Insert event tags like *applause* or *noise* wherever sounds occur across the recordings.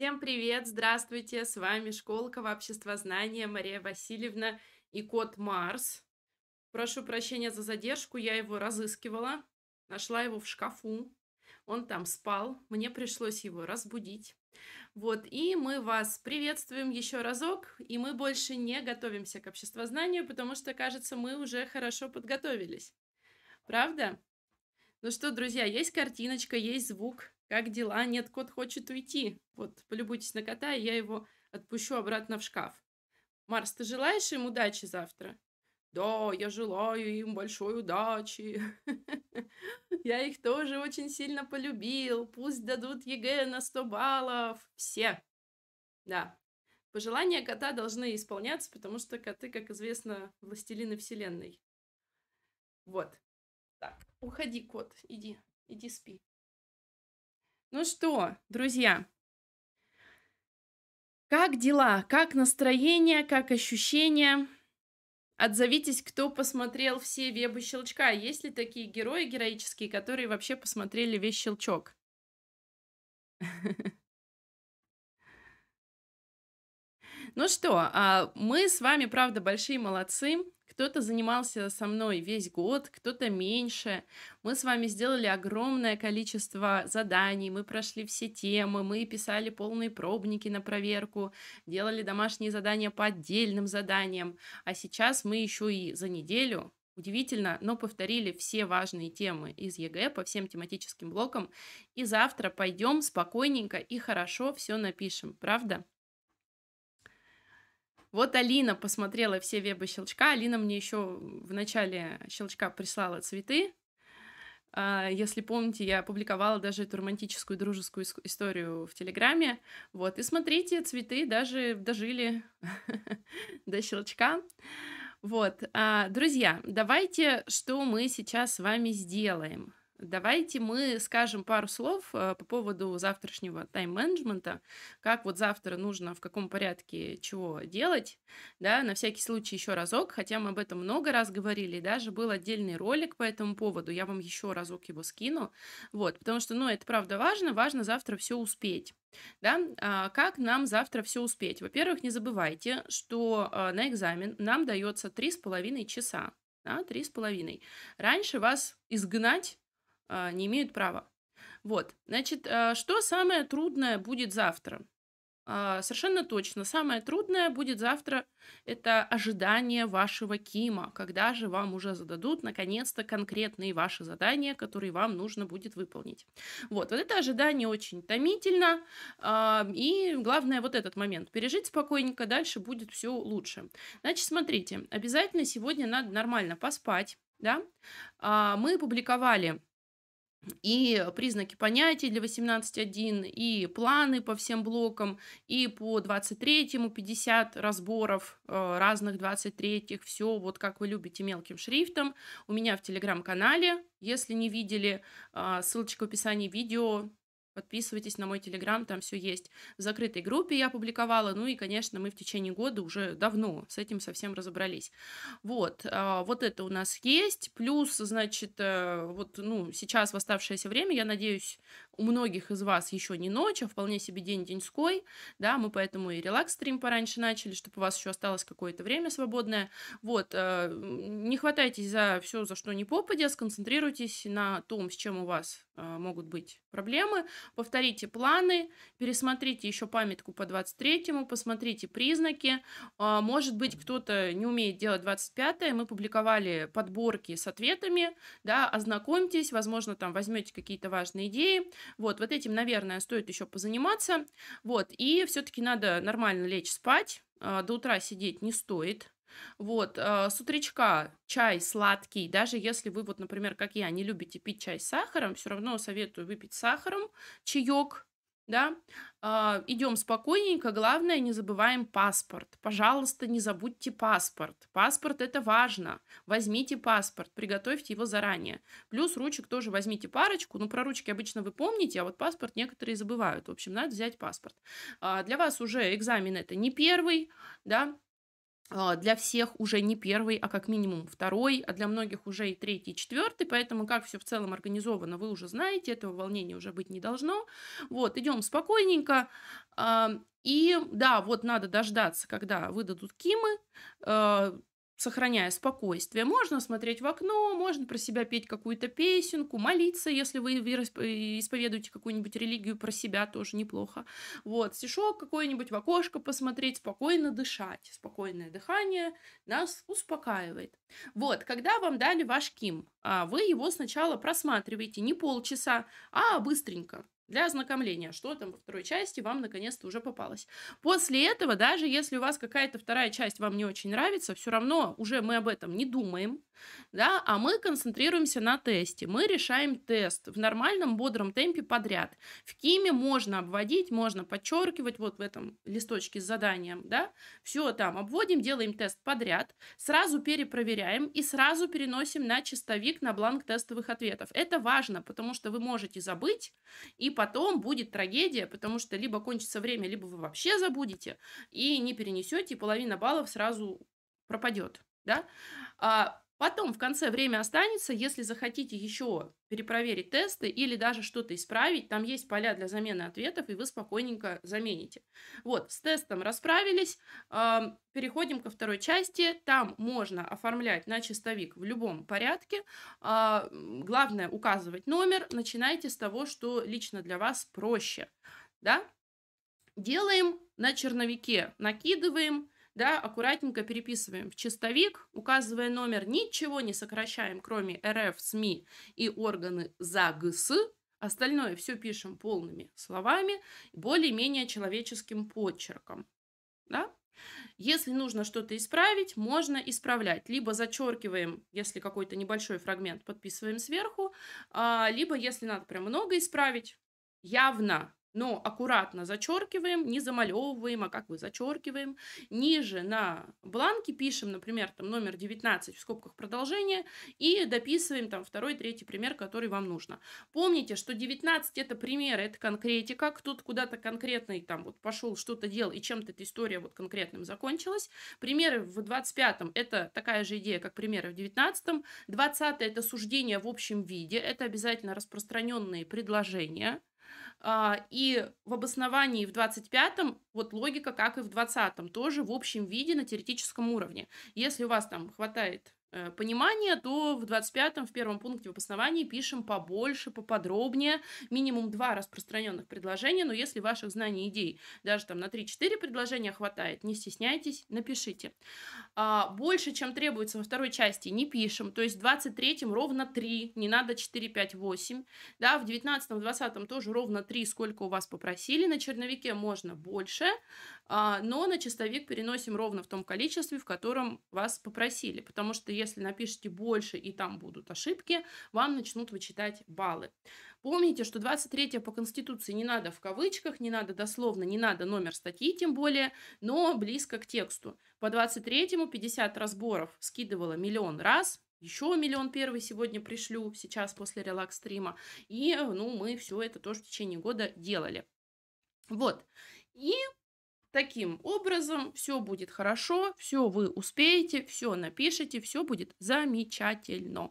Всем привет, здравствуйте, с вами Школкова, Общество знания, Мария Васильевна и кот Марс. Прошу прощения за задержку, я его разыскивала, нашла его в шкафу, он там спал, мне пришлось его разбудить. Вот, и мы вас приветствуем еще разок, и мы больше не готовимся к обществознанию, потому что, кажется, мы уже хорошо подготовились. Правда? Ну что, друзья, есть картиночка, есть звук, как дела? Нет, кот хочет уйти. Вот, полюбуйтесь на кота, и я его отпущу обратно в шкаф. Марс, ты желаешь им удачи завтра? Да, я желаю им большой удачи. *laughs* Я их тоже очень сильно полюбил. Пусть дадут ЕГЭ на 100 баллов. Все. Да. Пожелания кота должны исполняться, потому что коты, как известно, властелины вселенной. Вот. Так, уходи, кот, иди, иди спи. Ну что, друзья, как дела? Как настроение? Как ощущения? Отзовитесь, кто посмотрел все вебы Щелчка. Есть ли такие герои героические, которые вообще посмотрели весь Щелчок? *laughs* Ну что, а, мы с вами, правда, большие молодцы. Кто-то занимался со мной весь год, кто-то меньше. Мы с вами сделали огромное количество заданий, мы прошли все темы, мы писали полные пробники на проверку, делали домашние задания по отдельным заданиям. А сейчас мы еще и за неделю Удивительно, но повторили все важные темы из ЕГЭ по всем тематическим блокам. И завтра пойдем спокойненько и хорошо все напишем, правда? Вот Алина посмотрела все вебы щелчка. Алина мне еще в начале щелчка прислала цветы. А, если помните, я опубликовала даже эту романтическую дружескую историю в Телеграме. Вот, и смотрите, цветы даже дожили *laughs* до щелчка. Вот, а, друзья, давайте, что мы сейчас с вами сделаем. Давайте мы скажем пару слов э, по поводу завтрашнего тайм-менеджмента, как вот завтра нужно, в каком порядке чего делать, да, на всякий случай еще разок, хотя мы об этом много раз говорили, даже был отдельный ролик по этому поводу, я вам еще разок его скину, вот, потому что, ну, это правда важно, важно завтра все успеть. Да? А как нам завтра все успеть? Во-первых, не забывайте, что э, на экзамен нам дается 3,5 часа. Да, 3,5. Раньше вас изгнать а, не имеют права. Вот, значит, а, что самое трудное будет завтра? А, совершенно точно, самое трудное будет завтра – это ожидание вашего Кима, когда же вам уже зададут, наконец-то, конкретные ваши задания, которые вам нужно будет выполнить. Вот, вот это ожидание очень томительно, и главное вот этот момент – пережить спокойненько, дальше будет все лучше. Значит, смотрите, обязательно сегодня надо нормально поспать, да, мы публиковали и признаки понятий для 18.1, и планы по всем блокам, и по 23-му 50 разборов э, разных 23-х, все вот как вы любите мелким шрифтом. У меня в телеграм-канале, если не видели, э, ссылочка в описании видео, Подписывайтесь на мой телеграм, там все есть. В закрытой группе я опубликовала. Ну и, конечно, мы в течение года уже давно с этим совсем разобрались. Вот, а, вот это у нас есть. Плюс, значит, э, вот, ну, сейчас в оставшееся время, я надеюсь, у многих из вас еще не ночь, а вполне себе день-деньской, да, мы поэтому и релакс-стрим пораньше начали, чтобы у вас еще осталось какое-то время свободное, вот, а, не хватайтесь за все, за что не попадя, сконцентрируйтесь на том, с чем у вас а, могут быть проблемы, Повторите планы, пересмотрите еще памятку по 23-му, посмотрите признаки. А, может быть, кто-то не умеет делать 25-е. Мы публиковали подборки с ответами. Да, ознакомьтесь, возможно, там возьмете какие-то важные идеи. Вот, вот этим, наверное, стоит еще позаниматься. Вот, и все-таки надо нормально лечь спать. А, до утра сидеть не стоит вот, э, с утречка чай сладкий, даже если вы, вот, например, как я, не любите пить чай с сахаром, все равно советую выпить с сахаром чаек, да, э, идем спокойненько, главное, не забываем паспорт, пожалуйста, не забудьте паспорт, паспорт это важно, возьмите паспорт, приготовьте его заранее, плюс ручек тоже возьмите парочку, ну, про ручки обычно вы помните, а вот паспорт некоторые забывают, в общем, надо взять паспорт, э, для вас уже экзамен это не первый, да, а, для всех уже не первый, а как минимум второй, а для многих уже и третий, и четвертый, поэтому как все в целом организовано, вы уже знаете, этого волнения уже быть не должно. Вот, идем спокойненько. И да, вот надо дождаться, когда выдадут Кимы, а, сохраняя спокойствие. Можно смотреть в окно, можно про себя петь какую-то песенку, молиться, если вы э, исповедуете какую-нибудь религию про себя, тоже неплохо. Вот, стишок какой-нибудь в окошко посмотреть, спокойно дышать. Спокойное дыхание нас успокаивает. Вот, когда вам дали ваш ким, а вы его сначала просматриваете не полчаса, а быстренько для ознакомления, что там во второй части вам наконец-то уже попалось. После этого, даже если у вас какая-то вторая часть вам не очень нравится, все равно уже мы об этом не думаем, да, а мы концентрируемся на тесте. Мы решаем тест в нормальном, бодром темпе подряд. В Киме можно обводить, можно подчеркивать вот в этом листочке с заданием, да, все там обводим, делаем тест подряд, сразу перепроверяем и сразу переносим на чистовик, на бланк тестовых ответов. Это важно, потому что вы можете забыть и потом будет трагедия, потому что либо кончится время, либо вы вообще забудете и не перенесете, и половина баллов сразу пропадет. Да? А, Потом в конце время останется, если захотите еще перепроверить тесты или даже что-то исправить, там есть поля для замены ответов, и вы спокойненько замените. Вот, с тестом расправились, переходим ко второй части, там можно оформлять на чистовик в любом порядке, а, главное указывать номер, начинайте с того, что лично для вас проще, да? Делаем на черновике, накидываем, да, аккуратненько переписываем в чистовик, указывая номер, ничего не сокращаем, кроме РФ, СМИ и органы ЗАГС, остальное все пишем полными словами, более-менее человеческим подчерком, да, если нужно что-то исправить, можно исправлять. Либо зачеркиваем, если какой-то небольшой фрагмент подписываем сверху, а, либо если надо прям много исправить, явно но аккуратно зачеркиваем, не замалевываем, а как вы зачеркиваем. Ниже на бланке пишем, например, там номер 19 в скобках продолжения и дописываем там второй, третий пример, который вам нужно. Помните, что 19 это примеры, это конкретика, кто-то куда-то конкретный там вот пошел, что-то делал и чем-то эта история вот конкретным закончилась. Примеры в 25 это такая же идея, как примеры в 19. -м. 20 это суждение в общем виде, это обязательно распространенные предложения. А, и в обосновании в 25-м вот логика, как и в 20-м, тоже в общем виде на теоретическом уровне. Если у вас там хватает Э, понимания, то в 25-м, в первом пункте в обосновании пишем побольше, поподробнее, минимум два распространенных предложения, но если ваших знаний идей даже там на 3-4 предложения хватает, не стесняйтесь, напишите. А, больше, чем требуется во второй части, не пишем, то есть в 23-м ровно 3, не надо 4, 5, 8, да, в 19-м, 20-м тоже ровно 3, сколько у вас попросили, на черновике можно больше, а, но на чистовик переносим ровно в том количестве, в котором вас попросили, потому что если напишите больше и там будут ошибки, вам начнут вычитать баллы. Помните, что 23 по Конституции не надо в кавычках, не надо дословно, не надо номер статьи, тем более, но близко к тексту. По 23 50 разборов скидывала миллион раз, еще миллион первый сегодня пришлю, сейчас после релакс-стрима. И, ну, мы все это тоже в течение года делали. Вот. И Таким образом, все будет хорошо, все вы успеете, все напишите, все будет замечательно.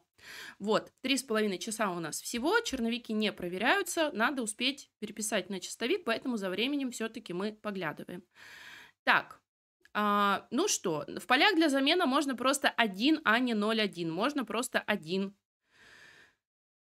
Вот, три с половиной часа у нас всего, черновики не проверяются, надо успеть переписать на чистовик, поэтому за временем все-таки мы поглядываем. Так, а, ну что, в полях для замена можно просто 1, а не 0,1, можно просто 1.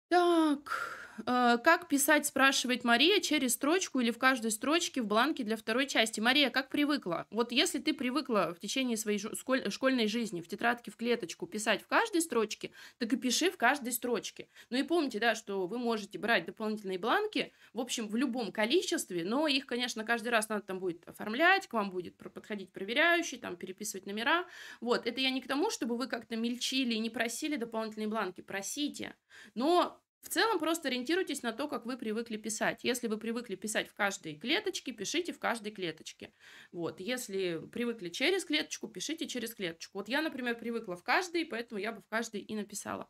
Так, Э, как писать, спрашивает Мария, через строчку или в каждой строчке в бланке для второй части. Мария, как привыкла? Вот если ты привыкла в течение своей школьной жизни в тетрадке в клеточку писать в каждой строчке, так и пиши в каждой строчке. Ну и помните, да, что вы можете брать дополнительные бланки, в общем, в любом количестве, но их, конечно, каждый раз надо там будет оформлять, к вам будет подходить проверяющий, там переписывать номера. Вот, это я не к тому, чтобы вы как-то мельчили и не просили дополнительные бланки, просите. Но в целом просто ориентируйтесь на то, как вы привыкли писать. Если вы привыкли писать в каждой клеточке, пишите в каждой клеточке. Вот. Если привыкли через клеточку, пишите через клеточку. Вот я, например, привыкла в каждой, поэтому я бы в каждой и написала.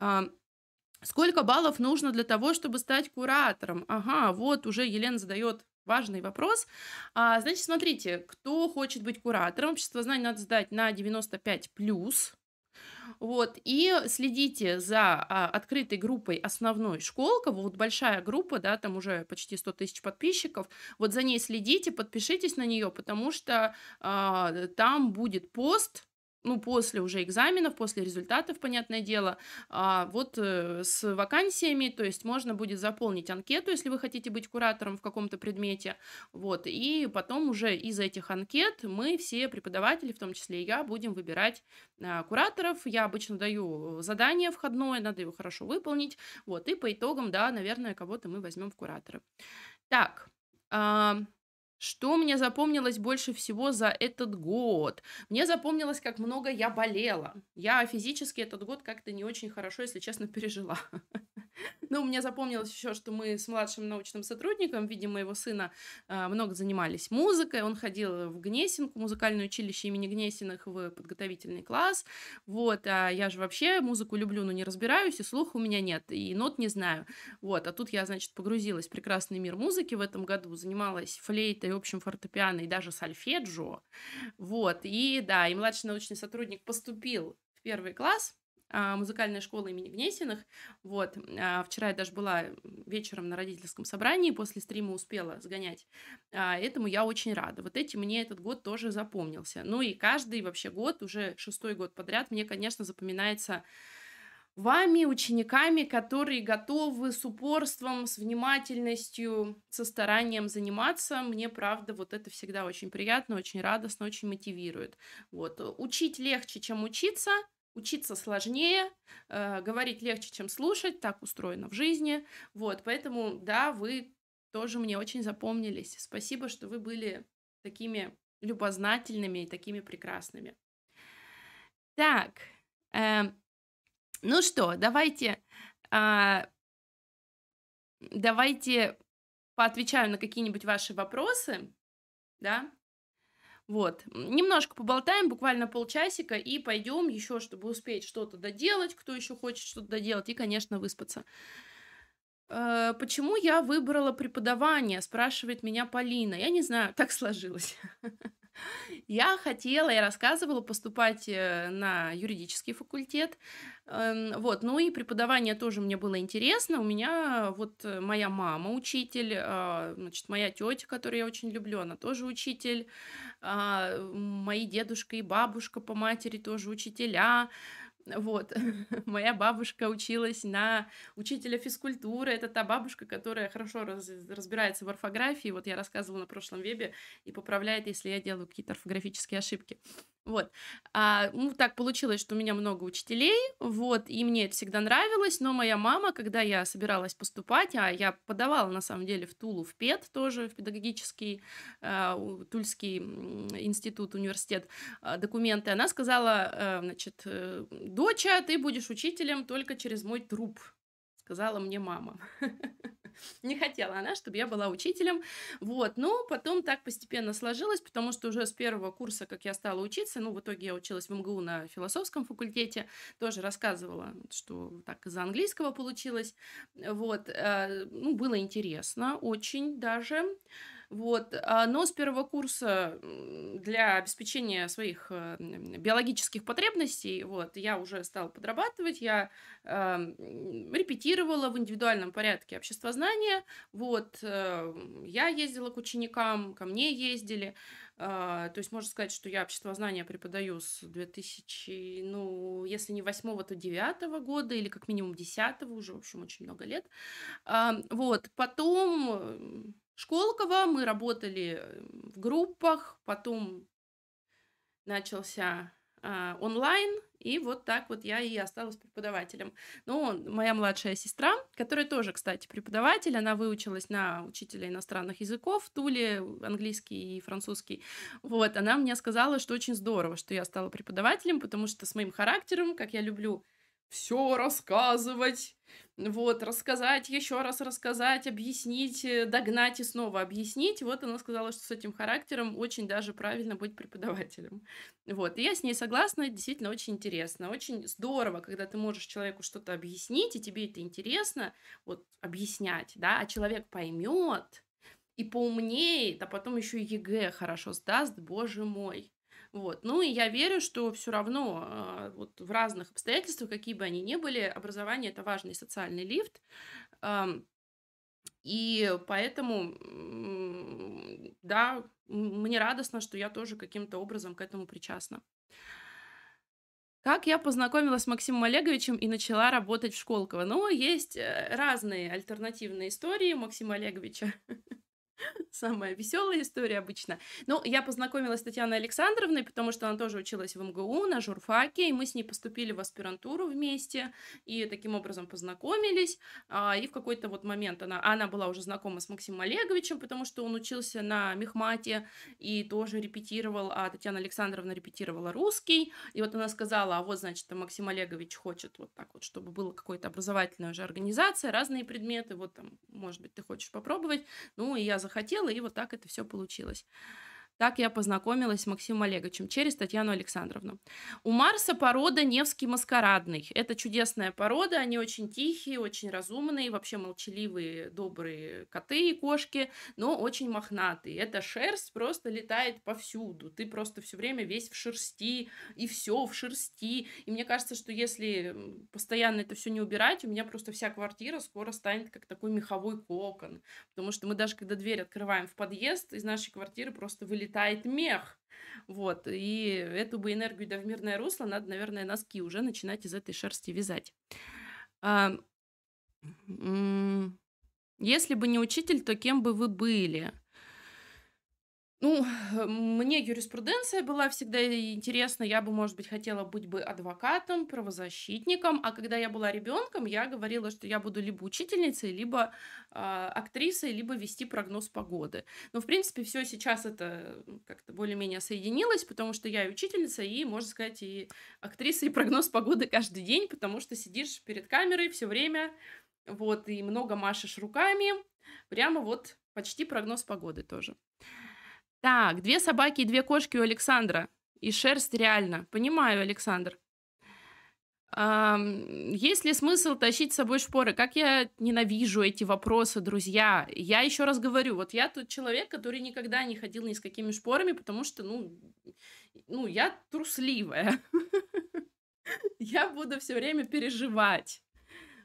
А, сколько баллов нужно для того, чтобы стать куратором? Ага, вот уже Елена задает важный вопрос. А, значит, смотрите, кто хочет быть куратором, общество знаний надо сдать на 95+. плюс. Вот, и следите за а, открытой группой основной школка, вот большая группа, да, там уже почти 100 тысяч подписчиков, вот за ней следите, подпишитесь на нее, потому что а, там будет пост ну, после уже экзаменов, после результатов, понятное дело, а вот э, с вакансиями, то есть можно будет заполнить анкету, если вы хотите быть куратором в каком-то предмете, вот, и потом уже из этих анкет мы все преподаватели, в том числе и я, будем выбирать а, кураторов, я обычно даю задание входное, надо его хорошо выполнить, вот, и по итогам, да, наверное, кого-то мы возьмем в кураторы. Так, а, что мне запомнилось больше всего за этот год? Мне запомнилось, как много я болела. Я физически этот год как-то не очень хорошо, если честно, *laughs* пережила. Ну, мне запомнилось еще, что мы с младшим научным сотрудником, видимо, его сына, э, много занимались музыкой. Он ходил в Гнесинку, музыкальное училище имени Гнесиных в подготовительный класс. Вот, а я же вообще музыку люблю, но не разбираюсь, и слух у меня нет, и нот не знаю. Вот, а тут я, значит, погрузилась в прекрасный мир музыки в этом году, занималась флейтой, общем фортепиано и даже сольфеджио. Вот, и да, и младший научный сотрудник поступил в первый класс а, музыкальной школы имени Гнесиных. Вот, а, вчера я даже была вечером на родительском собрании, после стрима успела сгонять. А, этому я очень рада. Вот эти мне этот год тоже запомнился. Ну и каждый вообще год, уже шестой год подряд, мне, конечно, запоминается вами, учениками, которые готовы с упорством, с внимательностью, со старанием заниматься. Мне, правда, вот это всегда очень приятно, очень радостно, очень мотивирует. Вот. Э, учить легче, чем учиться, учиться сложнее, э, говорить легче, чем слушать, так устроено в жизни. Вот, поэтому, да, вы тоже мне очень запомнились. Спасибо, что вы были такими любознательными и такими прекрасными. Так, э, ну что, давайте, а, давайте поотвечаю на какие-нибудь ваши вопросы, да? Вот, немножко поболтаем, буквально полчасика, и пойдем еще, чтобы успеть что-то доделать, кто еще хочет что-то доделать, и, конечно, выспаться. А, почему я выбрала преподавание, спрашивает меня Полина. Я не знаю, *laughs* так сложилось. Я хотела, я рассказывала, поступать э, на юридический факультет. Эм, вот, ну и преподавание тоже мне было интересно. У меня вот э, моя мама учитель, а, значит, моя тетя, которую я очень люблю, она тоже учитель. А, мои дедушка и бабушка по матери тоже учителя. Вот, *laughs* моя бабушка училась на учителя физкультуры. Это та бабушка, которая хорошо раз, разбирается в орфографии. Вот я рассказывала на прошлом вебе и поправляет, если я делаю какие-то орфографические ошибки. Вот. А, ну, так получилось, что у меня много учителей, вот, и мне это всегда нравилось, но моя мама, когда я собиралась поступать, а я подавала, на самом деле, в Тулу, в ПЕД тоже, в педагогический а, Тульский институт, университет, а, документы, она сказала, а, значит, э, доча, ты будешь учителем только через мой труп, сказала мне мама. *laughs* *laughs* не хотела она, чтобы я была учителем. Вот, но потом так постепенно сложилось, потому что уже с первого курса, как я стала учиться, ну, в итоге я училась в МГУ на философском факультете, тоже рассказывала, что так из-за английского получилось. Вот, э, ну, было интересно очень даже. Вот. А, но с первого курса для обеспечения своих э, биологических потребностей вот, я уже стала подрабатывать, я э, репетировала в индивидуальном порядке обществознание, вот, э, я ездила к ученикам, ко мне ездили, а, то есть можно сказать, что я обществознание преподаю с 2000, ну, если не 8 то 9 года или как минимум 10 уже, в общем, очень много лет, вот, потом Школково мы работали в группах, потом начался э, онлайн, и вот так вот я и осталась преподавателем. Ну, моя младшая сестра, которая тоже, кстати, преподаватель, она выучилась на учителя иностранных языков в Туле, английский и французский. Вот, она мне сказала, что очень здорово, что я стала преподавателем, потому что с моим характером, как я люблю все рассказывать, вот, рассказать, еще раз рассказать, объяснить, э, догнать и снова объяснить. Вот она сказала, что с этим характером очень даже правильно быть преподавателем. Вот, и я с ней согласна, действительно очень интересно, очень здорово, когда ты можешь человеку что-то объяснить, и тебе это интересно, вот, объяснять, да, а человек поймет и поумнеет, а потом еще и ЕГЭ хорошо сдаст, боже мой. Вот. Ну и я верю, что все равно а, вот в разных обстоятельствах, какие бы они ни были, образование это важный социальный лифт. И поэтому, да, мне радостно, что я тоже каким-то образом к этому причастна. Как я познакомилась с Максимом Олеговичем и начала работать в Школково? Ну, есть э, разные альтернативные истории Максима Олеговича. *laughs* *laughs* самая веселая история обычно. Ну, я познакомилась с Татьяной Александровной, потому что она тоже училась в МГУ на журфаке, и мы с ней поступили в аспирантуру вместе, и таким образом познакомились. А, и в какой-то вот момент она, а она была уже знакома с Максимом Олеговичем, потому что он учился на мехмате и тоже репетировал, а Татьяна Александровна репетировала русский, и вот она сказала, а вот, значит, Максим Олегович хочет вот так вот, чтобы было какое-то образовательное уже организация, разные предметы, вот там, может быть, ты хочешь попробовать, ну, и я захотела хотела и вот так это все получилось. Так я познакомилась с Максимом Олеговичем через Татьяну Александровну. У Марса порода Невский маскарадный. Это чудесная порода, они очень тихие, очень разумные, вообще молчаливые, добрые коты и кошки, но очень мохнатые. Эта шерсть просто летает повсюду. Ты просто все время весь в шерсти, и все в шерсти. И мне кажется, что если постоянно это все не убирать, у меня просто вся квартира скоро станет как такой меховой кокон. Потому что мы даже когда дверь открываем в подъезд, из нашей квартиры просто вылезаем вылетает мех. Вот, и эту бы энергию, да, в мирное русло, надо, наверное, носки уже начинать из этой шерсти вязать. Если бы не учитель, то кем бы вы были? Ну, э, мне юриспруденция была всегда интересна. Я бы, может быть, хотела быть бы адвокатом, правозащитником. А когда я была ребенком, я говорила, что я буду либо учительницей, либо э, актрисой, либо вести прогноз погоды. Но, в принципе, все сейчас это как-то более-менее соединилось, потому что я и учительница, и, можно сказать, и актриса, и прогноз погоды каждый день, потому что сидишь перед камерой все время, вот, и много машешь руками. Прямо вот почти прогноз погоды тоже. Так, две собаки и две кошки у Александра. И шерсть реально. Понимаю, Александр. А, есть ли смысл тащить с собой шпоры? Как я ненавижу эти вопросы, друзья. Я еще раз говорю, вот я тут человек, который никогда не ходил ни с какими шпорами, потому что, ну, ну я трусливая. *laughs* Я буду все время переживать.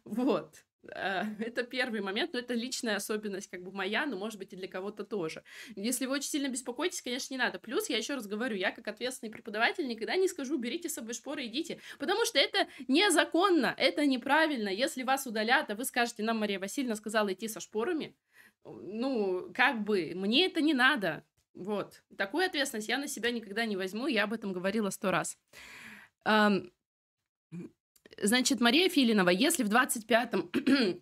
Вот. Э, *laughs* это первый момент, но это личная особенность, как бы моя, но может быть и для кого-то тоже. Если вы очень сильно беспокоитесь, конечно, не надо. Плюс, я еще раз говорю, я как ответственный преподаватель никогда не скажу, берите с собой шпоры, идите, потому что это незаконно, это неправильно. Если вас удалят, а вы скажете, нам Мария Васильевна сказала идти со шпорами, ну, как бы, мне это не надо. Вот, такую ответственность я на себя никогда не возьму, я об этом говорила сто раз. Значит, Мария Филинова, если в 25-м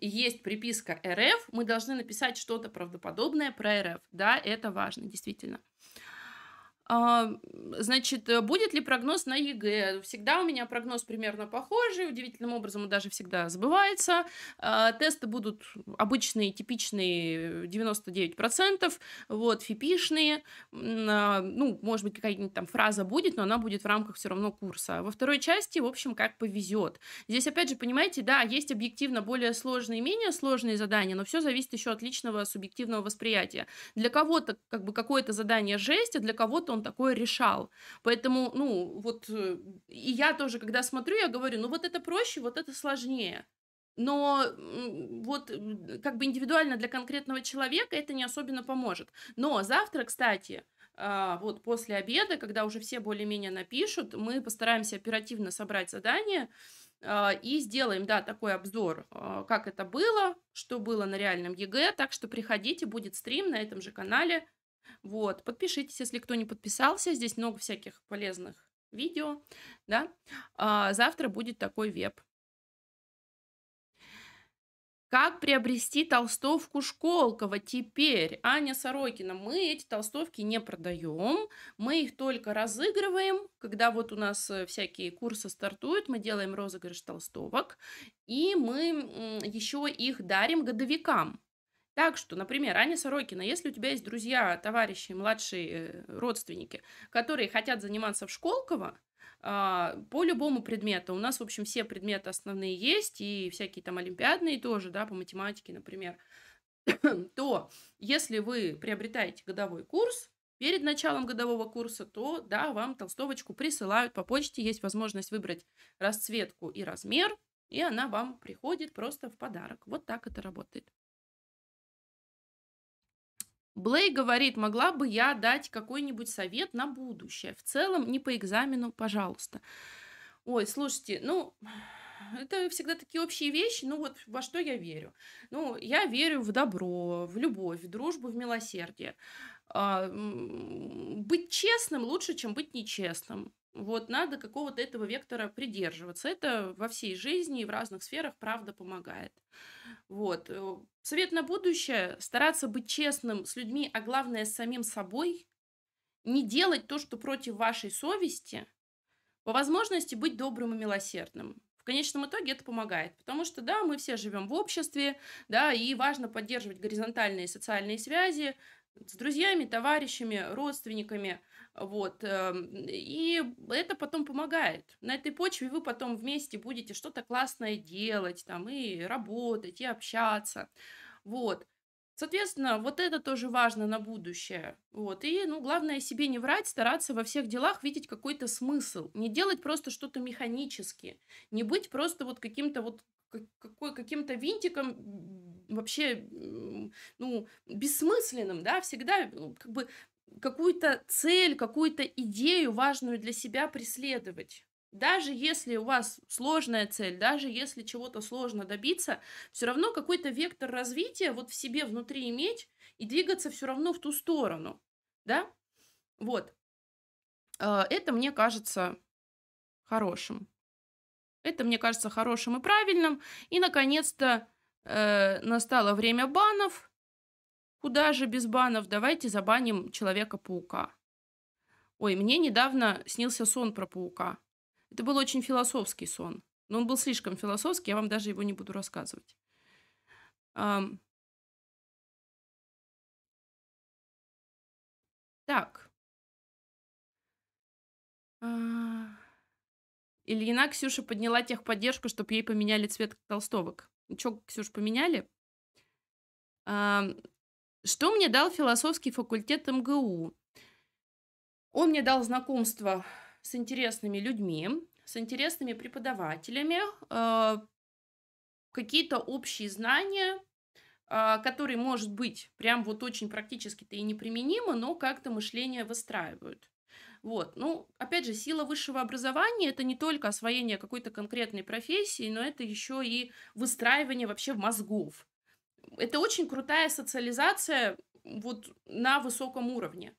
*clears throat* есть приписка РФ, мы должны написать что-то правдоподобное про РФ. Да, это важно, действительно. А, значит, э, будет ли прогноз на ЕГЭ? Всегда у меня прогноз примерно похожий, удивительным образом он даже всегда забывается. А, тесты будут обычные, типичные 99%, э, вот, фипишные. А, ну, может быть, какая-нибудь там фраза будет, но она будет в рамках все равно курса. Во второй части, в общем, как повезет. Здесь, опять же, понимаете, да, есть объективно более сложные и менее сложные задания, но все зависит еще от личного субъективного восприятия. Для кого-то как бы какое-то задание жесть, а для кого-то он такое решал. Поэтому, ну, вот, э, и я тоже, когда смотрю, я говорю, ну, вот это проще, вот это сложнее. Но вот э, как бы индивидуально для конкретного человека это не особенно поможет. Но завтра, кстати, а, вот после обеда, когда уже все более-менее напишут, мы постараемся оперативно собрать задание а, и сделаем, да, такой обзор, а, как это было, что было на реальном ЕГЭ, так что приходите, будет стрим на этом же канале, вот, подпишитесь, если кто не подписался. Здесь много всяких полезных видео, да. А, завтра будет такой веб. Как приобрести толстовку Школкова теперь? Аня Сорокина, мы эти толстовки не продаем, мы их только разыгрываем. Когда вот у нас э, всякие курсы стартуют, мы делаем розыгрыш толстовок, и мы еще их дарим годовикам. Так что, например, Аня Сорокина, если у тебя есть друзья, товарищи, младшие э, родственники, которые хотят заниматься в Школково, а, по любому предмету. У нас, в общем, все предметы основные есть, и всякие там олимпиадные тоже, да, по математике, например. *clears throat* то если вы приобретаете годовой курс, перед началом годового курса, то, да, вам толстовочку присылают по почте. Есть возможность выбрать расцветку и размер, и она вам приходит просто в подарок. Вот так это работает. Блей говорит, могла бы я дать какой-нибудь совет на будущее. В целом, не по экзамену, пожалуйста. Ой, слушайте, ну, это всегда такие общие вещи, ну вот во что я верю. Ну, я верю в добро, в любовь, в дружбу, в милосердие. А, быть честным лучше, чем быть нечестным. Вот надо какого-то этого вектора придерживаться. Это во всей жизни и в разных сферах правда помогает. Вот. Э, совет на будущее – стараться быть честным с людьми, а главное с самим собой. Не делать то, что против вашей совести. По возможности быть добрым и милосердным. В конечном итоге это помогает, потому что, да, мы все живем в обществе, да, и важно поддерживать горизонтальные социальные связи, с друзьями, товарищами, родственниками, вот, эм, и это потом помогает. На этой почве вы потом вместе будете что-то классное делать, там, и работать, и общаться, вот. Соответственно, вот это тоже важно на будущее. Вот. И, ну, главное себе не врать, стараться во всех делах видеть какой-то смысл. Не делать просто что-то механически. Не быть просто вот каким-то вот какой, каким-то винтиком вообще ну, бессмысленным, да, всегда э, ну, как бы какую-то цель, какую-то идею важную для себя преследовать. Даже если у вас сложная цель, даже если чего-то сложно добиться, все равно какой-то вектор развития вот в себе внутри иметь и двигаться все равно в ту сторону, да? Вот. А, это мне кажется хорошим. Это мне кажется хорошим и правильным. И, наконец-то, э, настало время банов. Куда же без банов? Давайте забаним Человека-паука. Ой, мне недавно снился сон про паука. Это был очень философский сон. Но он был слишком философский, я вам даже его не буду рассказывать. Эм... Так. А. Ильина Ксюша подняла техподдержку, чтобы ей поменяли цвет толстовок. Че, Ксюш, поменяли? А, что мне дал философский факультет МГУ? Он мне дал знакомство с интересными людьми, с интересными преподавателями, э, какие-то общие знания, э, которые, может быть, прям вот очень практически-то и неприменимы, но как-то мышление выстраивают. Вот. Ну, опять же, сила высшего образования – это не только освоение какой-то конкретной профессии, но это еще и выстраивание вообще мозгов. Это очень крутая социализация вот на высоком уровне.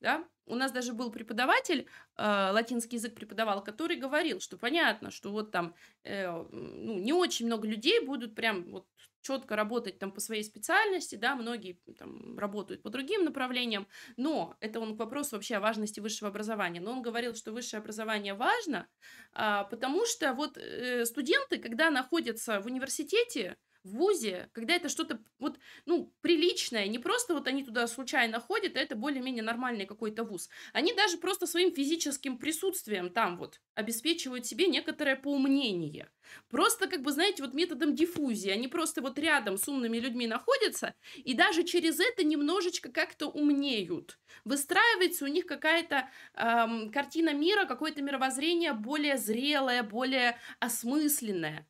Да? У нас даже был преподаватель, э, латинский язык преподавал, который говорил, что понятно, что вот там э, ну, не очень много людей будут прям вот четко работать там по своей специальности, да, многие там работают по другим направлениям, но это он к вопросу вообще о важности высшего образования, но он говорил, что высшее образование важно, а, потому что вот э, студенты, когда находятся в университете, в ВУЗе, когда это что-то вот, ну, приличное, не просто вот они туда случайно ходят, а это более-менее нормальный какой-то ВУЗ. Они даже просто своим физическим присутствием там вот обеспечивают себе некоторое поумнение. Просто, как бы, знаете, вот методом диффузии. Они просто вот рядом с умными людьми находятся, и даже через это немножечко как-то умнеют. Выстраивается у них какая-то эм, картина мира, какое-то мировоззрение более зрелое, более осмысленное.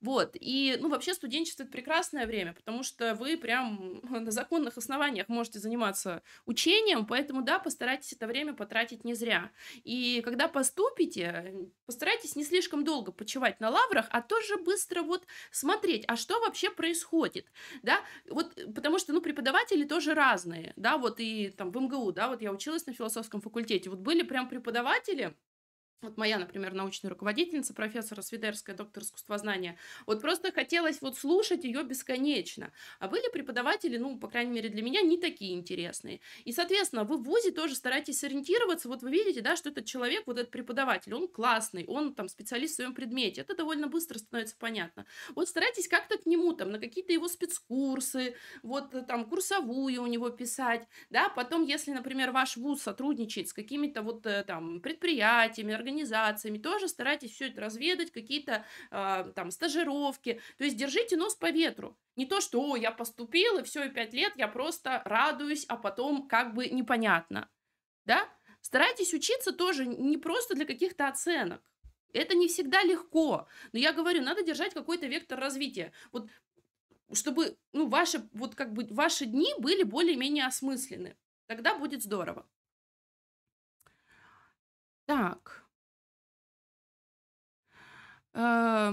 Вот, и, ну, вообще студенчество — это прекрасное время, потому что вы прям *laughs* на законных основаниях можете заниматься учением, поэтому, да, постарайтесь это время потратить не зря. И когда поступите, постарайтесь не слишком долго почивать на лаврах, а тоже быстро вот смотреть, а что вообще происходит, да, вот, потому что, ну, преподаватели тоже разные, да, вот и там в МГУ, да, вот я училась на философском факультете, вот были прям преподаватели, вот моя, например, научная руководительница, профессора Свидерская, доктор искусствознания, вот просто хотелось вот слушать ее бесконечно. А были преподаватели, ну, по крайней мере, для меня не такие интересные. И, соответственно, вы в ВУЗе тоже стараетесь сориентироваться, вот вы видите, да, что этот человек, вот этот преподаватель, он классный, он там специалист в своем предмете, это довольно быстро становится понятно. Вот старайтесь как-то к нему там на какие-то его спецкурсы, вот э, там курсовую у него писать, да, потом, если, например, ваш ВУЗ сотрудничает с какими-то вот э, там предприятиями, организациями, тоже старайтесь все это разведать, какие-то э, там стажировки, то есть держите нос по ветру. Не то, что «О, я поступил и все, и пять лет я просто радуюсь, а потом как бы непонятно». Да? Старайтесь учиться тоже не просто для каких-то оценок. Это не всегда легко, но я говорю, надо держать какой-то вектор развития. Вот чтобы ну, ваши, вот как бы ваши дни были более-менее осмыслены. Тогда будет здорово. Так. Э,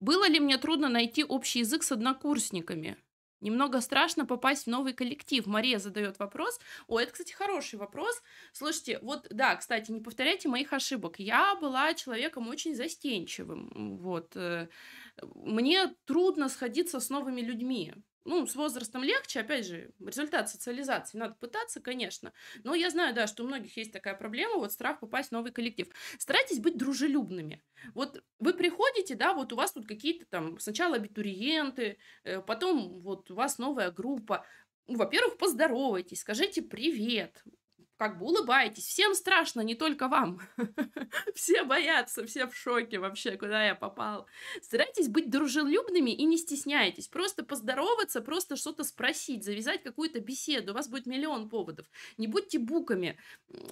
было ли мне трудно найти общий язык с однокурсниками? Немного страшно попасть в новый коллектив. Мария задает вопрос. О, это, кстати, хороший вопрос. Слушайте, вот, да, кстати, не повторяйте моих ошибок. Я была человеком очень застенчивым. Вот. Э. Мне трудно сходиться с новыми людьми ну, с возрастом легче, опять же, результат социализации, надо пытаться, конечно, но я знаю, да, что у многих есть такая проблема, вот страх попасть в новый коллектив. Старайтесь быть дружелюбными. Вот вы приходите, да, вот у вас тут какие-то там сначала абитуриенты, э, потом вот у вас новая группа, во-первых, поздоровайтесь, скажите привет, как бы улыбайтесь. Всем страшно, не только вам. *laughs* Все боятся, все в шоке вообще, куда я попал. Старайтесь быть дружелюбными и не стесняйтесь. Просто поздороваться, просто что-то спросить, завязать какую-то беседу. У вас будет миллион поводов. Не будьте буками.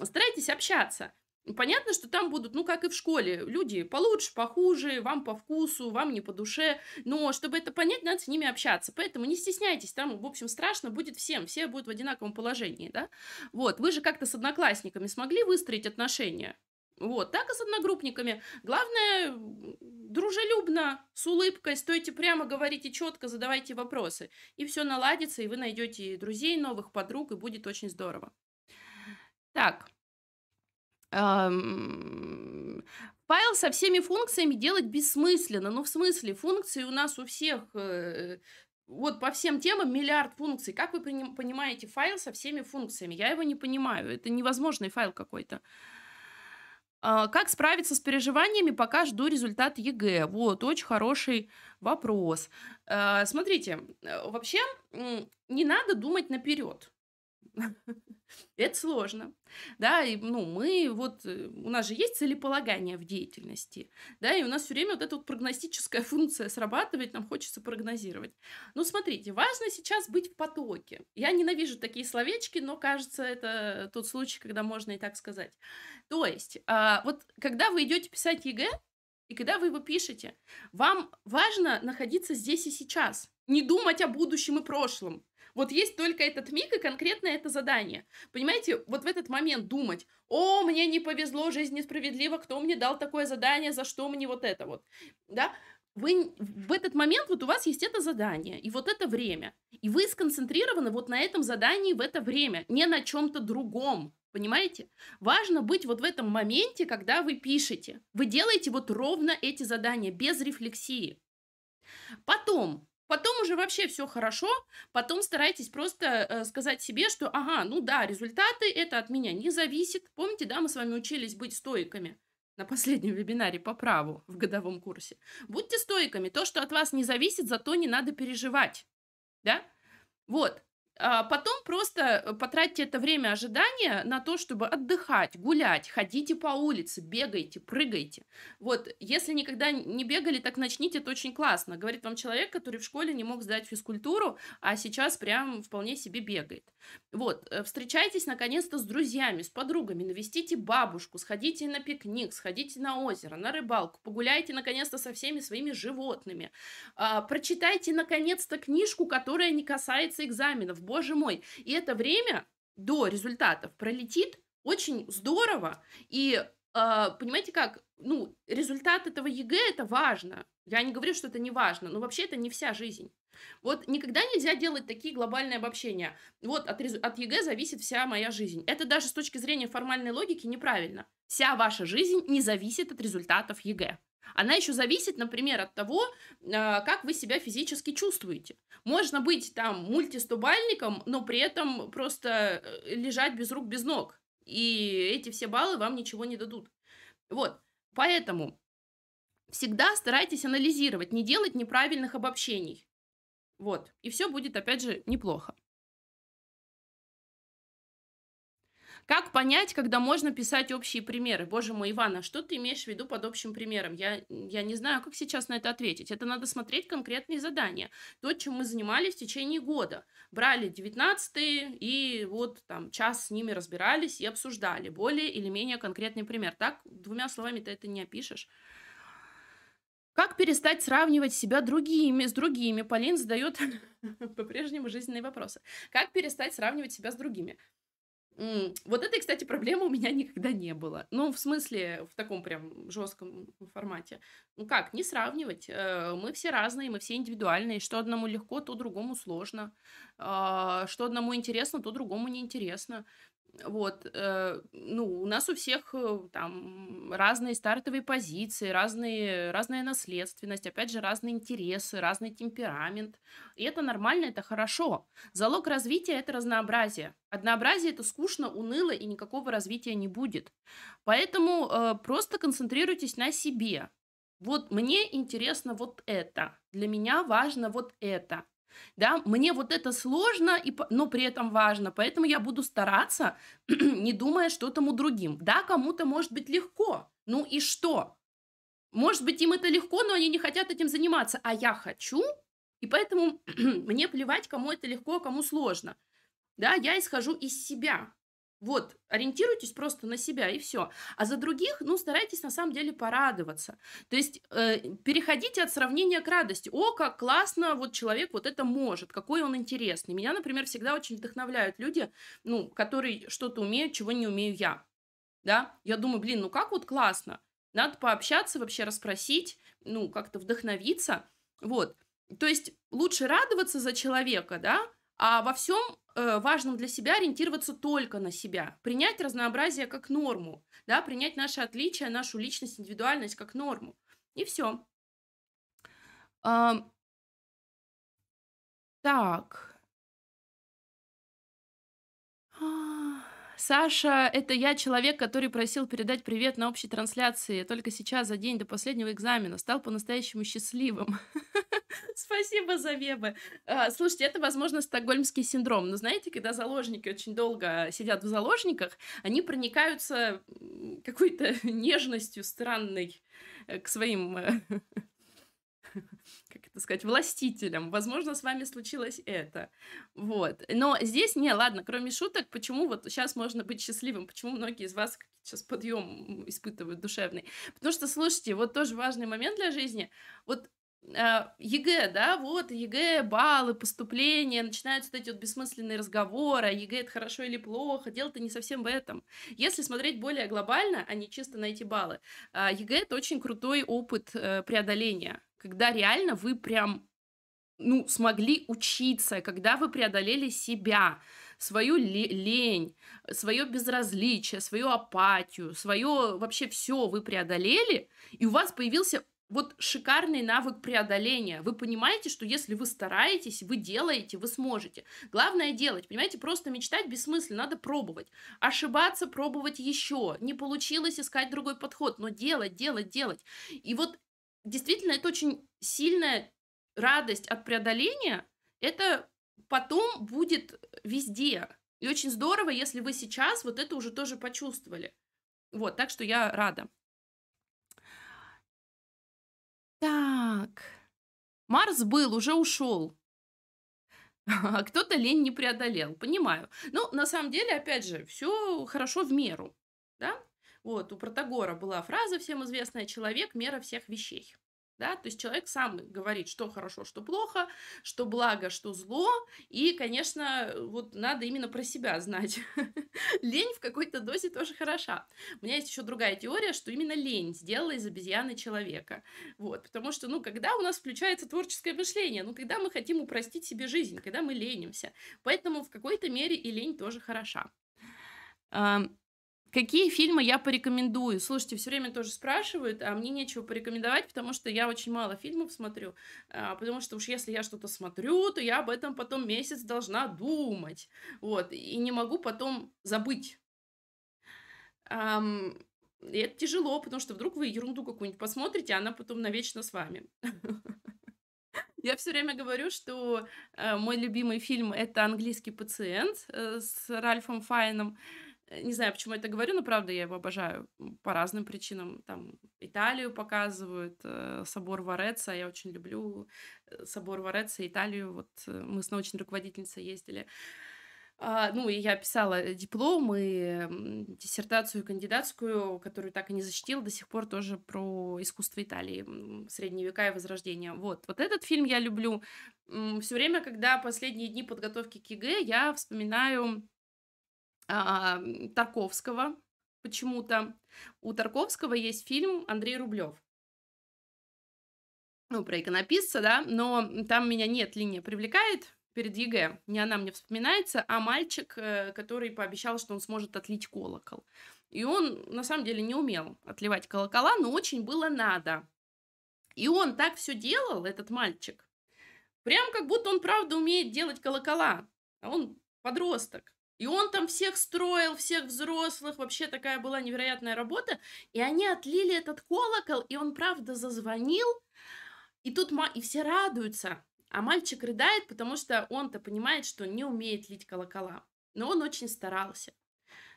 Старайтесь общаться. Ну, понятно, что там будут, ну, как и в школе, люди получше, похуже, вам по вкусу, вам не по душе, но чтобы это понять, надо с ними общаться, поэтому не стесняйтесь, там, в общем, страшно будет всем, все будут в одинаковом положении, да, вот, вы же как-то с одноклассниками смогли выстроить отношения, вот, так и с одногруппниками. Главное, дружелюбно, с улыбкой, стойте прямо, говорите четко, задавайте вопросы. И все наладится, и вы найдете друзей, новых подруг, и будет очень здорово. Так, файл со всеми функциями делать бессмысленно. Ну, в смысле, функции у нас у всех э, вот по всем темам миллиард функций. Как вы понимаете файл со всеми функциями? Я его не понимаю. Это невозможный файл какой-то. А, как справиться с переживаниями, пока жду результат ЕГЭ? Вот, очень хороший вопрос. Э, смотрите, э, вообще не надо думать наперед. *laughs* Это сложно, да, и, ну, мы вот, э, у нас же есть целеполагание в деятельности, да, и у нас все время вот эта вот прогностическая функция срабатывает, нам хочется прогнозировать. Ну, смотрите, важно сейчас быть в потоке. Я ненавижу такие словечки, но, кажется, это тот случай, когда можно и так сказать. То есть, а, вот, когда вы идете писать ЕГЭ, и когда вы его пишете, вам важно находиться здесь и сейчас, не думать о будущем и прошлом, вот есть только этот миг и конкретно это задание. Понимаете, вот в этот момент думать, о, мне не повезло, жизнь несправедлива, кто мне дал такое задание, за что мне вот это вот, да? Вы в этот момент, вот у вас есть это задание, и вот это время, и вы сконцентрированы вот на этом задании в это время, не на чем-то другом, Понимаете? Важно быть вот в этом моменте, когда вы пишете. Вы делаете вот ровно эти задания без рефлексии. Потом Потом уже вообще все хорошо, потом старайтесь просто э, сказать себе, что ага, ну да, результаты это от меня не зависит. Помните, да, мы с вами учились быть стойками на последнем вебинаре по праву в годовом курсе. Будьте стойками, то, что от вас не зависит, зато не надо переживать, да? Вот, а Потом просто э, потратьте это время ожидания на то, чтобы отдыхать, гулять, ходите по улице, бегайте, прыгайте. Вот, если никогда не бегали, так начните, это очень классно. Говорит вам человек, который в школе не мог сдать физкультуру, а сейчас прям вполне себе бегает. Вот, э, встречайтесь наконец-то с друзьями, с подругами, навестите бабушку, сходите на пикник, сходите на озеро, на рыбалку, погуляйте наконец-то со всеми своими животными, а, прочитайте наконец-то книжку, которая не касается экзаменов, боже мой. И это время до результатов пролетит очень здорово. И а, понимаете как, ну, результат этого ЕГЭ – это важно. Я не говорю, что это не важно, но вообще это не вся жизнь. Вот никогда нельзя делать такие глобальные обобщения. Вот от, от ЕГЭ зависит вся моя жизнь. Это даже с точки зрения формальной логики неправильно. Вся ваша жизнь не зависит от результатов ЕГЭ. Она еще зависит, например, от того, а, как вы себя физически чувствуете. Можно быть там мультистубальником, но при этом просто э, лежать без рук, без ног. И эти все баллы вам ничего не дадут. Вот, поэтому всегда старайтесь анализировать, не делать неправильных обобщений. Вот, и все будет, опять же, неплохо. Как понять, когда можно писать общие примеры? Боже мой, Ивана, что ты имеешь в виду под общим примером? Я, я не знаю, как сейчас на это ответить. Это надо смотреть конкретные задания. То, чем мы занимались в течение года. Брали 19 и вот там час с ними разбирались и обсуждали. Более или менее конкретный пример. Так, двумя словами ты это не опишешь. Как перестать сравнивать себя другими, с другими? Полин задает *laughs* по-прежнему жизненные вопросы. Как перестать сравнивать себя с другими? Вот этой, кстати, проблемы у меня никогда не было. Ну, в смысле, в таком прям жестком формате. Ну как, не сравнивать. Э, мы все разные, мы все индивидуальные. Что одному легко, то другому сложно. А, что одному интересно, то другому неинтересно. Вот, э, ну, у нас у всех э, там разные стартовые позиции, разные, разная наследственность, опять же, разные интересы, разный темперамент. И это нормально, это хорошо. Залог развития – это разнообразие. Однообразие – это скучно, уныло, и никакого развития не будет. Поэтому э, просто концентрируйтесь на себе. Вот мне интересно вот это, для меня важно вот это, да, мне вот это сложно, и, но при этом важно, поэтому я буду стараться, *clears throat* не думая, что тому другим. Да, кому-то может быть легко, ну и что? Может быть, им это легко, но они не хотят этим заниматься, а я хочу, и поэтому *clears throat* мне плевать, кому это легко, а кому сложно. Да, я исхожу из себя. Вот, ориентируйтесь просто на себя и все. А за других, ну, старайтесь на самом деле порадоваться. То есть э, переходите от сравнения к радости. О, как классно, вот человек вот это может, какой он интересный. Меня, например, всегда очень вдохновляют люди, ну, которые что-то умеют, чего не умею я. Да, я думаю, блин, ну как вот классно. Надо пообщаться, вообще расспросить, ну, как-то вдохновиться. Вот. То есть лучше радоваться за человека, да, а во всем э, важном для себя ориентироваться только на себя, принять разнообразие как норму, да, принять наши отличия, нашу личность, индивидуальность как норму. И все. А, так. А, Саша, это я человек, который просил передать привет на общей трансляции. Только сейчас, за день до последнего экзамена, стал по-настоящему счастливым. *laughs* Спасибо за вебы. А, слушайте, это, возможно, стокгольмский синдром. Но знаете, когда заложники очень долго сидят в заложниках, они проникаются какой-то *laughs* нежностью странной э, к своим э, *laughs* так сказать, властителем. Возможно, с вами случилось это. Вот. Но здесь, не, ладно, кроме шуток, почему вот сейчас можно быть счастливым, почему многие из вас сейчас подъем испытывают душевный. Потому что, слушайте, вот тоже важный момент для жизни. Вот э, ЕГЭ, да, вот, ЕГЭ, баллы, поступления, начинаются вот эти вот бессмысленные разговоры, а ЕГЭ это хорошо или плохо, дело-то не совсем в этом. Если смотреть более глобально, а не чисто на эти баллы, э, ЕГЭ это очень крутой опыт э, преодоления, когда реально вы прям ну, смогли учиться, когда вы преодолели себя, свою лень, свое безразличие, свою апатию, свое вообще все вы преодолели, и у вас появился вот шикарный навык преодоления. Вы понимаете, что если вы стараетесь, вы делаете, вы сможете. Главное делать, понимаете, просто мечтать бессмысленно, надо пробовать. Ошибаться, пробовать еще. Не получилось искать другой подход, но делать, делать, делать. И вот действительно, это очень сильная радость от преодоления. Это потом будет везде. И очень здорово, если вы сейчас вот это уже тоже почувствовали. Вот, так что я рада. Так. Марс был, уже ушел. А кто-то лень не преодолел, понимаю. Ну, на самом деле, опять же, все хорошо в меру, да? Вот, у Протагора была фраза всем известная «человек – мера всех вещей». Да? То есть человек сам говорит, что хорошо, что плохо, что благо, что зло. И, конечно, вот надо именно про себя знать. *laughs* лень в какой-то дозе тоже хороша. У меня есть еще другая теория, что именно лень сделала из обезьяны человека. Вот, потому что, ну, когда у нас включается творческое мышление, ну, когда мы хотим упростить себе жизнь, когда мы ленимся. Поэтому в какой-то мере и лень тоже хороша. Какие фильмы я порекомендую? Слушайте, все время тоже спрашивают, а мне нечего порекомендовать, потому что я очень мало фильмов смотрю. А, потому что уж если я что-то смотрю, то я об этом потом месяц должна думать. Вот, и не могу потом забыть. И это тяжело, потому что вдруг вы ерунду какую-нибудь посмотрите, а она потом навечно с вами. *laughs* Я все время говорю, что э, мой любимый фильм это английский пациент э, с Ральфом Файном. Э, не знаю, почему я это говорю, но правда я его обожаю по разным причинам. Там Италию показывают, э, собор Вареца, я очень люблю э, собор Вареца, Италию. Вот мы с научной руководительницей ездили. А, ну, и я писала диплом и диссертацию кандидатскую, которую так и не защитила, до сих пор тоже про искусство Италии, средние века и возрождение. Вот, вот этот фильм я люблю. Все время, когда последние дни подготовки к ЕГЭ, я вспоминаю а, Тарковского почему-то. У Тарковского есть фильм Андрей Рублев. Ну, про иконописца, да, но там меня нет, линия привлекает перед ЕГЭ. Не она мне вспоминается, а мальчик, э, который пообещал, что он сможет отлить колокол. И он, на самом деле, не умел отливать колокола, но очень было надо. И он так все делал, этот мальчик. Прям как будто он правда умеет делать колокола. А он подросток. И он там всех строил, всех взрослых, вообще такая была невероятная работа. И они отлили этот колокол, и он, правда, зазвонил. И тут и все радуются. А мальчик рыдает, потому что он-то понимает, что не умеет лить колокола. Но он очень старался.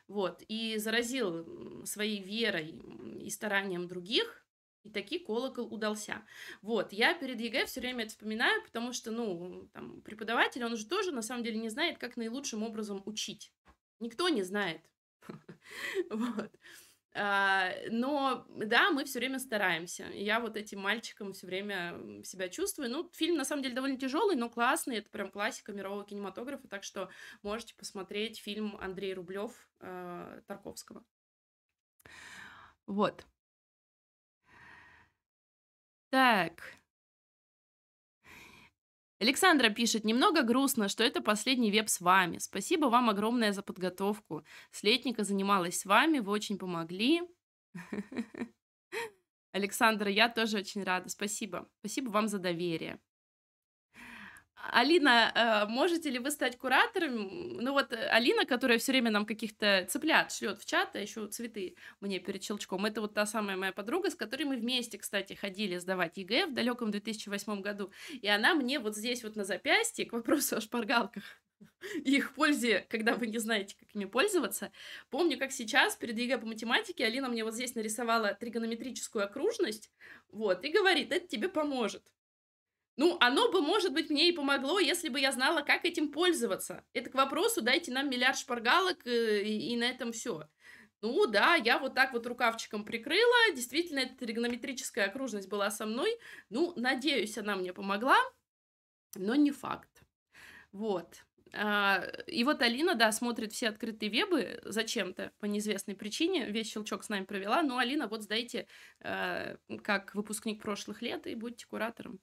Вот, и заразил своей верой и старанием других, и такие колокол удался. Вот, я перед ЕГЭ все время это вспоминаю, потому что, ну, там, преподаватель, он же тоже, на самом деле, не знает, как наилучшим образом учить. Никто не знает. *laughs* Вот. А, но да, мы все время стараемся. Я вот этим мальчиком все время себя чувствую. Ну, фильм на самом деле довольно тяжелый, но классный. Это прям классика мирового кинематографа. Так что можете посмотреть фильм Андрей Рублев э, Тарковского. Вот. Так. Александра пишет, немного грустно, что это последний веб с вами. Спасибо вам огромное за подготовку. С занималась с вами, вы очень помогли. *laughs* Александра, я тоже очень рада. Спасибо. Спасибо вам за доверие. Алина, э, можете ли вы стать куратором? Ну вот э, Алина, которая все время нам каких-то цыплят шлет в чат, а еще цветы мне перед щелчком. Это вот та самая моя подруга, с которой мы вместе, кстати, ходили сдавать ЕГЭ в далеком 2008 году. И она мне вот здесь вот на запястье, к вопросу о шпаргалках, *laughs* их пользе, когда вы не знаете, как ими пользоваться. Помню, как сейчас перед ЕГЭ по математике Алина мне вот здесь нарисовала тригонометрическую окружность, вот, и говорит, это тебе поможет. Ну, оно бы, может быть, мне и помогло, если бы я знала, как этим пользоваться. Это к вопросу, дайте нам миллиард шпаргалок, э, и, и на этом все. Ну да, я вот так вот рукавчиком прикрыла, действительно, эта тригонометрическая окружность была со мной. Ну, надеюсь, она мне помогла, но не факт. Вот. А, и вот Алина, да, смотрит все открытые вебы зачем-то, по неизвестной причине. Весь щелчок с нами провела. Ну, Алина, вот сдайте э, как выпускник прошлых лет и будьте куратором.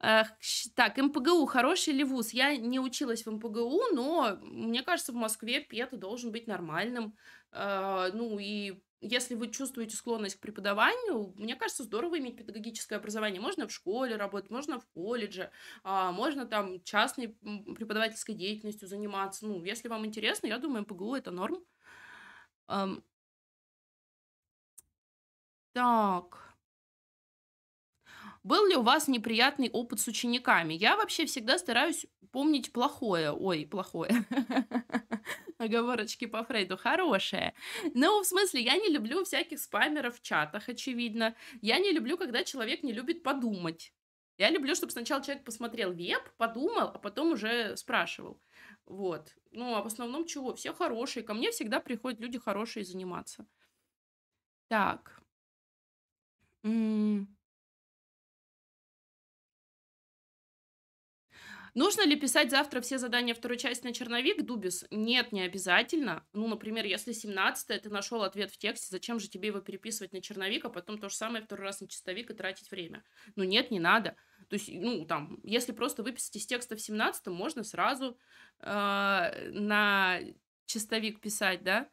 Так, МПГУ хороший ли вуз? Я не училась в МПГУ, но мне кажется, в Москве ПЕТ должен быть нормальным. Э, ну и если вы чувствуете склонность к преподаванию, мне кажется, здорово иметь педагогическое образование. Можно в школе работать, можно в колледже, а, можно там частной преподавательской деятельностью заниматься. Ну, если вам интересно, я думаю, МПГУ это норм. Так. Был ли у вас неприятный опыт с учениками? Я вообще всегда стараюсь помнить плохое. Ой, плохое. *laughs* Оговорочки по Фрейду хорошее. Ну, в смысле, я не люблю всяких спамеров в чатах, очевидно. Я не люблю, когда человек не любит подумать. Я люблю, чтобы сначала человек посмотрел веб, подумал, а потом уже спрашивал. Вот. Ну, а в основном чего? Все хорошие. Ко мне всегда приходят люди хорошие заниматься. Так. Нужно ли писать завтра все задания второй части на черновик, Дубис? Нет, не обязательно. Ну, например, если 17 ты нашел ответ в тексте, зачем же тебе его переписывать на черновик, а потом то же самое второй раз на чистовик и тратить время? Ну, нет, не надо. То есть, ну, там, если просто выписать из текста в 17 можно сразу э, на чистовик писать, да?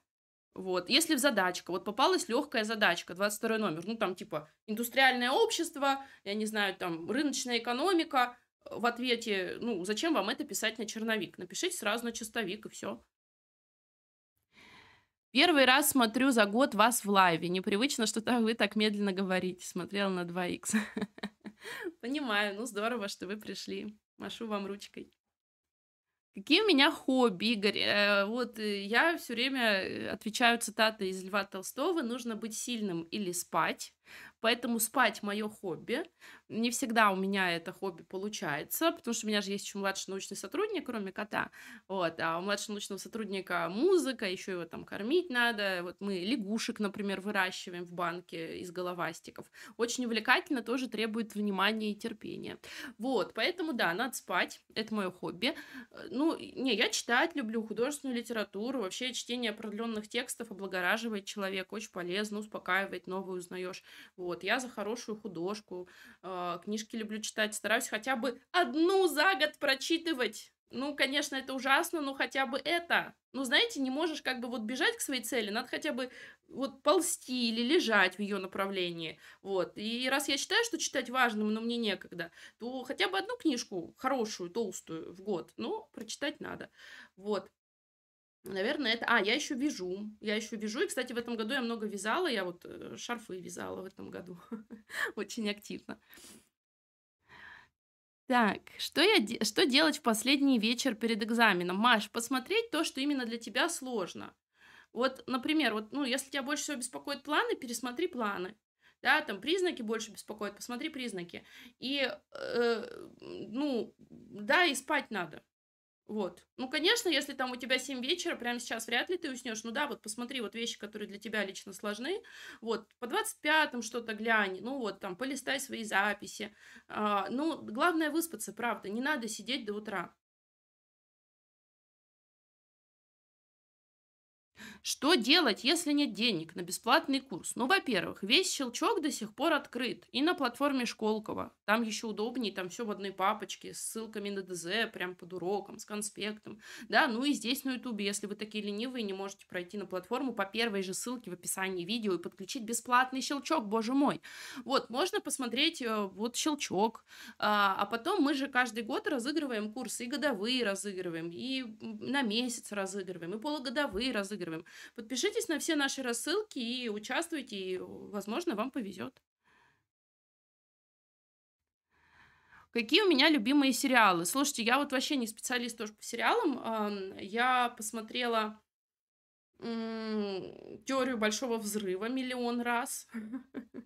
Вот. Если в задачка, вот попалась легкая задачка, 22 номер, ну, там, типа, индустриальное общество, я не знаю, там, рыночная экономика – в ответе, ну, зачем вам это писать на черновик? Напишите сразу на чистовик и все. Первый раз смотрю за год вас в лайве. Непривычно, что вы так медленно говорите. Смотрела на 2 X. *laughs* Понимаю, ну здорово, что вы пришли. Машу вам ручкой. Какие у меня хобби, Игорь? Э, вот э, я все время э, отвечаю цитаты из Льва Толстого. Нужно быть сильным или спать. Поэтому спать мое хобби. Не всегда у меня это хобби получается, потому что у меня же есть еще младший научный сотрудник, кроме кота. Вот, а у младшего научного сотрудника музыка, еще его там кормить надо. Вот мы лягушек, например, выращиваем в банке из головастиков. Очень увлекательно, тоже требует внимания и терпения. Вот, поэтому да, надо спать, это мое хобби. Ну, не, я читать люблю художественную литературу, вообще чтение определенных текстов облагораживает человека, очень полезно, успокаивает, новое узнаешь. Вот, я за хорошую художку, а, книжки люблю читать, стараюсь хотя бы одну за год прочитывать. Ну, конечно, это ужасно, но хотя бы это. Ну, знаете, не можешь как бы вот бежать к своей цели, надо хотя бы вот ползти или лежать в ее направлении. Вот. И раз я считаю, что читать важным, но мне некогда, то хотя бы одну книжку хорошую, толстую в год, ну, прочитать надо. Вот. Наверное, это... А, я еще вяжу. Я еще вяжу. И, кстати, в этом году я много вязала. Я вот э, шарфы вязала в этом году. *laughs* Очень активно. Так, что, я, де... что делать в последний вечер перед экзаменом? Маш, посмотреть то, что именно для тебя сложно. Вот, например, вот, ну, если тебя больше всего беспокоят планы, пересмотри планы. Да, там признаки больше беспокоят, посмотри признаки. И, э, ну, да, и спать надо. Вот. Ну, конечно, если там у тебя 7 вечера, прямо сейчас вряд ли ты уснешь. Ну да, вот посмотри, вот вещи, которые для тебя лично сложны. Вот, по 25-м что-то глянь, ну вот, там, полистай свои записи. А, ну, главное выспаться, правда, не надо сидеть до утра. Что делать, если нет денег на бесплатный курс? Ну, во-первых, весь щелчок до сих пор открыт. И на платформе Школкова. Там еще удобнее, там все в одной папочке, с ссылками на ДЗ, прям под уроком, с конспектом. Да, ну и здесь на Ютубе, если вы такие ленивые, не можете пройти на платформу по первой же ссылке в описании видео и подключить бесплатный щелчок, боже мой. Вот, можно посмотреть э, вот щелчок. А, а потом мы же каждый год разыгрываем курсы, и годовые разыгрываем, и на месяц разыгрываем, и полугодовые разыгрываем. Подпишитесь на все наши рассылки и участвуйте, и, возможно, вам повезет. Какие у меня любимые сериалы? Слушайте, я вот вообще не специалист тоже по сериалам. Я посмотрела теорию большого взрыва миллион раз. *laughs*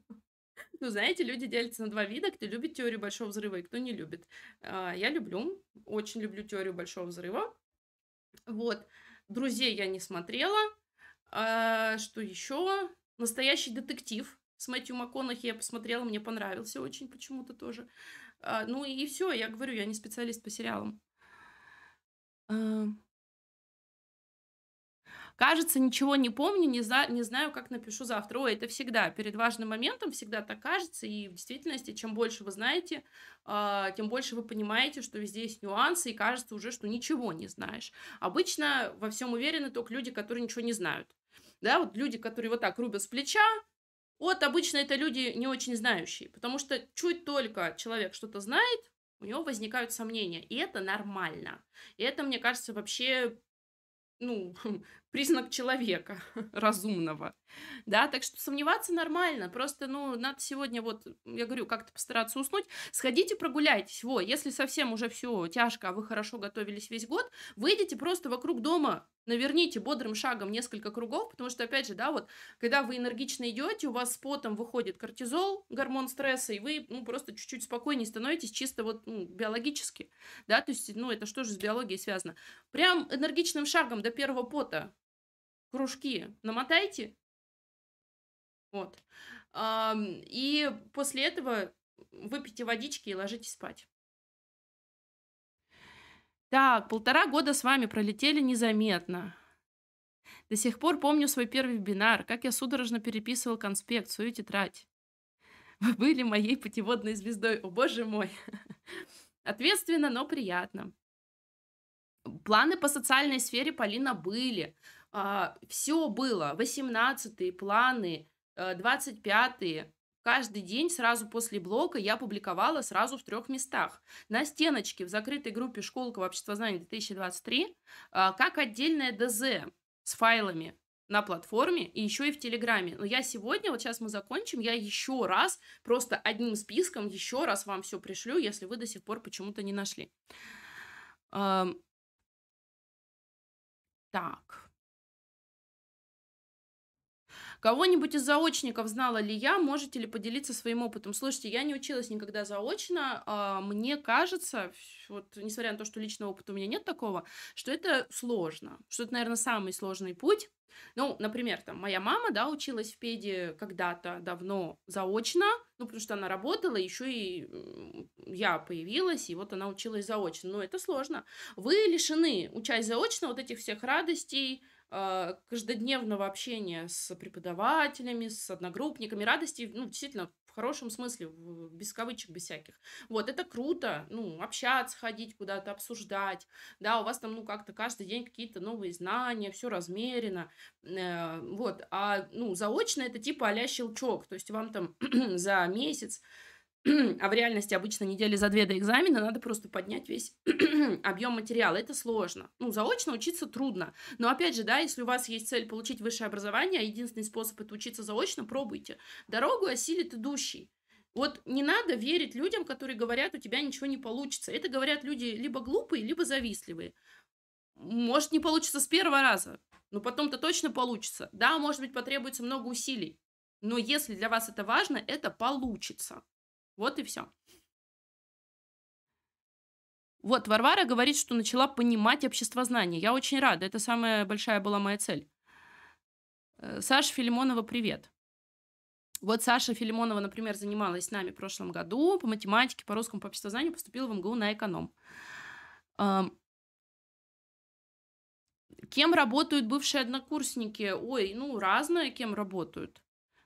Ну, знаете, люди делятся на два вида, кто любит теорию большого взрыва и кто не любит. А, я люблю, очень люблю теорию большого взрыва. Вот. Друзей я не смотрела. А, что еще? Настоящий детектив с Мэтью МакКонахи я посмотрела, мне понравился очень почему-то тоже. А, ну и все, я говорю, я не специалист по сериалам. А... Кажется, ничего не помню, не, за, не знаю, как напишу завтра. Ой, это всегда перед важным моментом, всегда так кажется. И в действительности, чем больше вы знаете, э, тем больше вы понимаете, что везде есть нюансы, и кажется уже, что ничего не знаешь. Обычно во всем уверены только люди, которые ничего не знают да, вот люди, которые вот так рубят с плеча, вот обычно это люди не очень знающие, потому что чуть только человек что-то знает, у него возникают сомнения, и это нормально. И это, мне кажется, вообще, ну, *laughs* признак человека *laughs* разумного, да, так что сомневаться нормально, просто, ну, надо сегодня вот, я говорю, как-то постараться уснуть, сходите прогуляйтесь, во, если совсем уже все тяжко, а вы хорошо готовились весь год, выйдите просто вокруг дома, наверните бодрым шагом несколько кругов, потому что, опять же, да, вот, когда вы энергично идете, у вас с потом выходит кортизол, гормон стресса, и вы, ну, просто чуть-чуть спокойнее становитесь, чисто вот ну, биологически, да, то есть, ну, это что же с биологией связано? Прям энергичным шагом до первого пота кружки намотайте. Вот. И после этого выпейте водички и ложитесь спать. Так, полтора года с вами пролетели незаметно. До сих пор помню свой первый вебинар, как я судорожно переписывал конспект, свою тетрадь. Вы были моей путеводной звездой, о боже мой. *laughs* Ответственно, но приятно. Планы по социальной сфере Полина были. А, все было, 18-е планы, 25-е, э, Каждый день сразу после блока я публиковала сразу в трех местах. На стеночке в закрытой группе «Школка в обществознании 2023» как отдельное ДЗ с файлами на платформе и еще и в Телеграме. Но я сегодня, вот сейчас мы закончим, я еще раз просто одним списком еще раз вам все пришлю, если вы до сих пор почему-то не нашли. Так. Кого-нибудь из заочников знала ли я? Можете ли поделиться своим опытом? Слушайте, я не училась никогда заочно. А мне кажется, вот несмотря на то, что личного опыта у меня нет такого, что это сложно. Что это, наверное, самый сложный путь. Ну, например, там моя мама, да, училась в педе когда-то давно заочно, ну, потому что она работала, еще и я появилась, и вот она училась заочно. Но это сложно. Вы лишены, учась заочно, вот этих всех радостей, Э, каждодневного общения с преподавателями, с одногруппниками, радости, ну, действительно, в хорошем смысле, без кавычек, без всяких. Вот, это круто, ну, общаться, ходить куда-то, обсуждать, да, у вас там, ну, как-то каждый день какие-то новые знания, все размерено, э, вот, а, ну, заочно это типа а щелчок, то есть вам там *clears throat* за месяц *clears throat* а в реальности обычно недели за две до экзамена надо просто поднять весь *clears throat* объем материала. Это сложно. Ну, заочно учиться трудно. Но опять же, да, если у вас есть цель получить высшее образование, а единственный способ это учиться заочно, пробуйте. Дорогу осилит идущий. Вот не надо верить людям, которые говорят, у тебя ничего не получится. Это говорят люди либо глупые, либо завистливые. Может, не получится с первого раза, но потом-то точно получится. Да, может быть, потребуется много усилий, но если для вас это важно, это получится. Вот и все. Вот, Варвара говорит, что начала понимать обществознание. Я очень рада. Это самая большая была моя цель. Э, Саша Филимонова, привет. Вот Саша Филимонова, например, занималась с нами в прошлом году по математике, по русскому, по обществознанию, поступила в МГУ на эконом. Кем работают бывшие однокурсники? Ой, ну, разное, кем работают.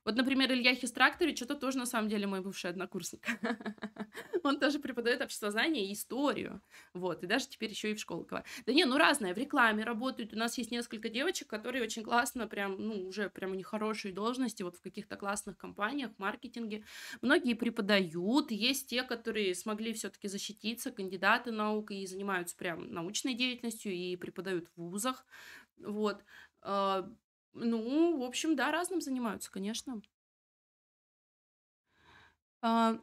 Вот, например, Илья Хистракторович, это тоже, на самом деле, мой бывший однокурсник. *laughs* Он тоже преподает обществознание и историю. Вот, и даже теперь еще и в Школково. Да не, ну разное, в рекламе работают. У нас есть несколько девочек, которые очень классно, прям, ну, уже прям у них хорошие должности, вот в каких-то классных компаниях, в маркетинге. Многие преподают, есть те, которые смогли все-таки защититься, кандидаты наук, и занимаются прям научной деятельностью, и преподают в вузах. Вот а, ну, в общем, да, разным занимаются, конечно. А,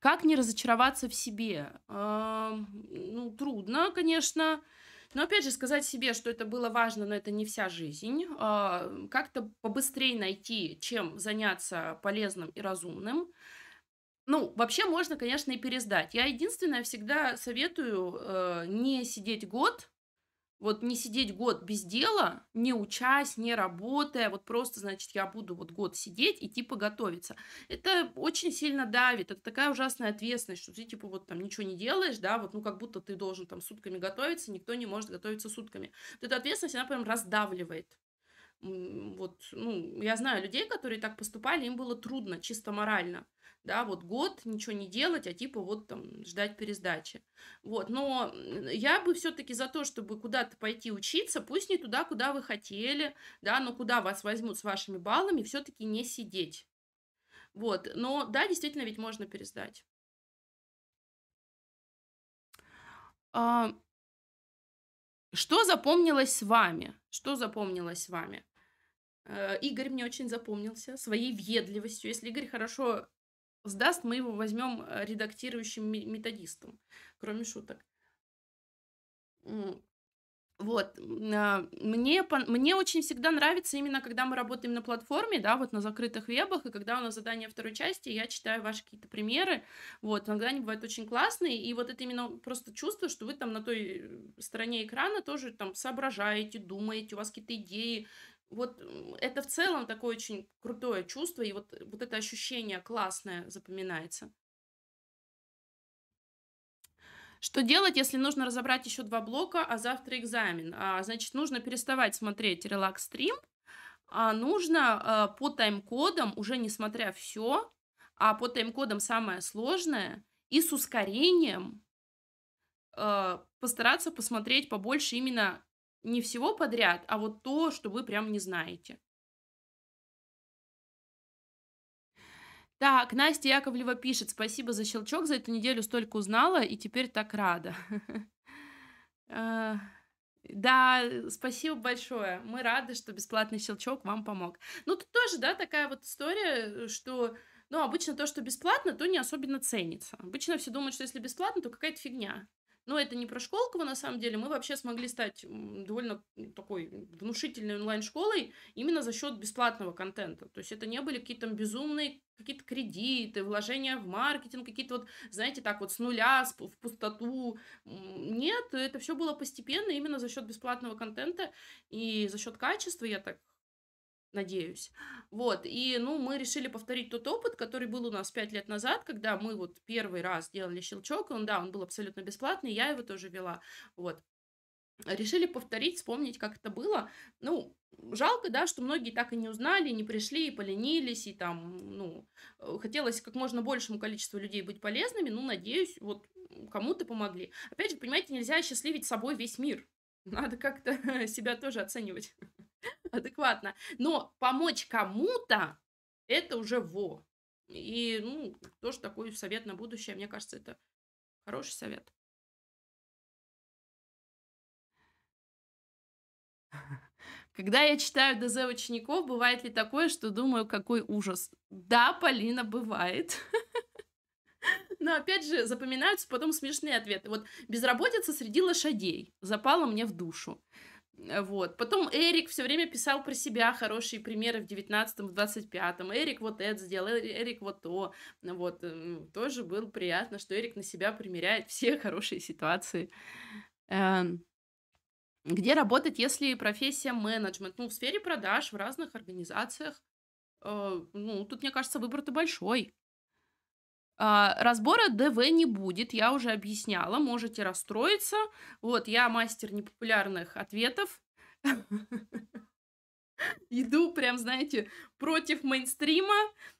как не разочароваться в себе? А, ну, трудно, конечно. Но опять же, сказать себе, что это было важно, но это не вся жизнь. А, как-то побыстрее найти, чем заняться полезным и разумным. Ну, вообще можно, конечно, и пересдать. Я единственное всегда советую э, не сидеть год вот не сидеть год без дела, не учась, не работая, вот просто, значит, я буду вот год сидеть и типа готовиться. Это очень сильно давит, это такая ужасная ответственность, что ты типа вот там ничего не делаешь, да, вот ну как будто ты должен там сутками готовиться, никто не может готовиться сутками. Вот эта ответственность, она прям раздавливает вот, ну, я знаю людей, которые так поступали, им было трудно, чисто морально да, вот год ничего не делать, а типа вот там ждать пересдачи. Вот, но я бы все-таки за то, чтобы куда-то пойти учиться, пусть не туда, куда вы хотели, да, но куда вас возьмут с вашими баллами, все-таки не сидеть. Вот, но да, действительно, ведь можно пересдать. А, что запомнилось с вами? Что запомнилось с вами? Э, Игорь мне очень запомнился своей въедливостью. Если Игорь хорошо сдаст, мы его возьмем э, редактирующим методистом, кроме шуток. Вот, а, мне, мне очень всегда нравится именно, когда мы работаем на платформе, да, вот на закрытых вебах, и когда у нас задание второй части, я читаю ваши какие-то примеры, вот, иногда они бывают очень классные, и вот это именно просто чувство, что вы там на той э, стороне экрана тоже там соображаете, думаете, у вас какие-то идеи, вот это в целом такое очень крутое чувство, и вот, э, вот это ощущение классное запоминается. Что делать, если нужно разобрать еще два блока, а завтра экзамен? А, значит, нужно переставать смотреть релакс-стрим, а нужно а, по тайм-кодам, уже не смотря все, а по тайм-кодам самое сложное, и с ускорением а, постараться посмотреть побольше именно не всего подряд, а вот то, что вы прям не знаете. Так, Настя Яковлева пишет, спасибо за щелчок, за эту неделю столько узнала и теперь так рада. *laughs* Э, да, э, спасибо большое. Мы рады, что бесплатный щелчок вам помог. Ну, тут тоже, да, такая вот история, э, что, ну, обычно то, что бесплатно, то не особенно ценится. Обычно все думают, что если бесплатно, то какая-то фигня. Но это не про Школково, на самом деле. Мы вообще смогли стать довольно такой внушительной онлайн-школой именно за счет бесплатного контента. То есть это не были какие-то безумные какие-то кредиты, вложения в маркетинг, какие-то вот, знаете, так вот с нуля, в пустоту. Нет, это все было постепенно именно за счет бесплатного контента и за счет качества, я так надеюсь. Вот, и, ну, мы решили повторить тот опыт, который был у нас пять лет назад, когда мы вот первый раз делали щелчок, он, да, он был абсолютно бесплатный, я его тоже вела, вот. Решили повторить, вспомнить, как это было. Ну, жалко, да, что многие так и не узнали, не пришли, и поленились, и там, ну, э, хотелось как можно большему количеству людей быть полезными, ну, надеюсь, вот кому-то помогли. Опять же, понимаете, нельзя счастливить собой весь мир. Надо как-то *laughs* себя тоже оценивать адекватно. Но помочь кому-то – это уже во. И, ну, тоже такой совет на будущее, мне кажется, это хороший совет. Когда я читаю ДЗ учеников, бывает ли такое, что думаю, какой ужас? Да, Полина, бывает. Но опять же, запоминаются потом смешные ответы. Вот безработица среди лошадей запала мне в душу. Э, вот. Потом Эрик все время писал про себя хорошие примеры в 19-м, в 25-м. Эрик вот это сделал, э, Эрик вот то. Ну вот. Тоже было приятно, что Эрик на себя примеряет все *laughs* хорошие ситуации. Эм, где работать, если профессия менеджмент? Ну, в сфере продаж, в разных организациях. Э, ну, тут, мне кажется, выбор-то большой. А, разбора ДВ не будет, я уже объясняла, можете расстроиться. Вот, я мастер непопулярных ответов. *laughs* иду прям, знаете, против мейнстрима,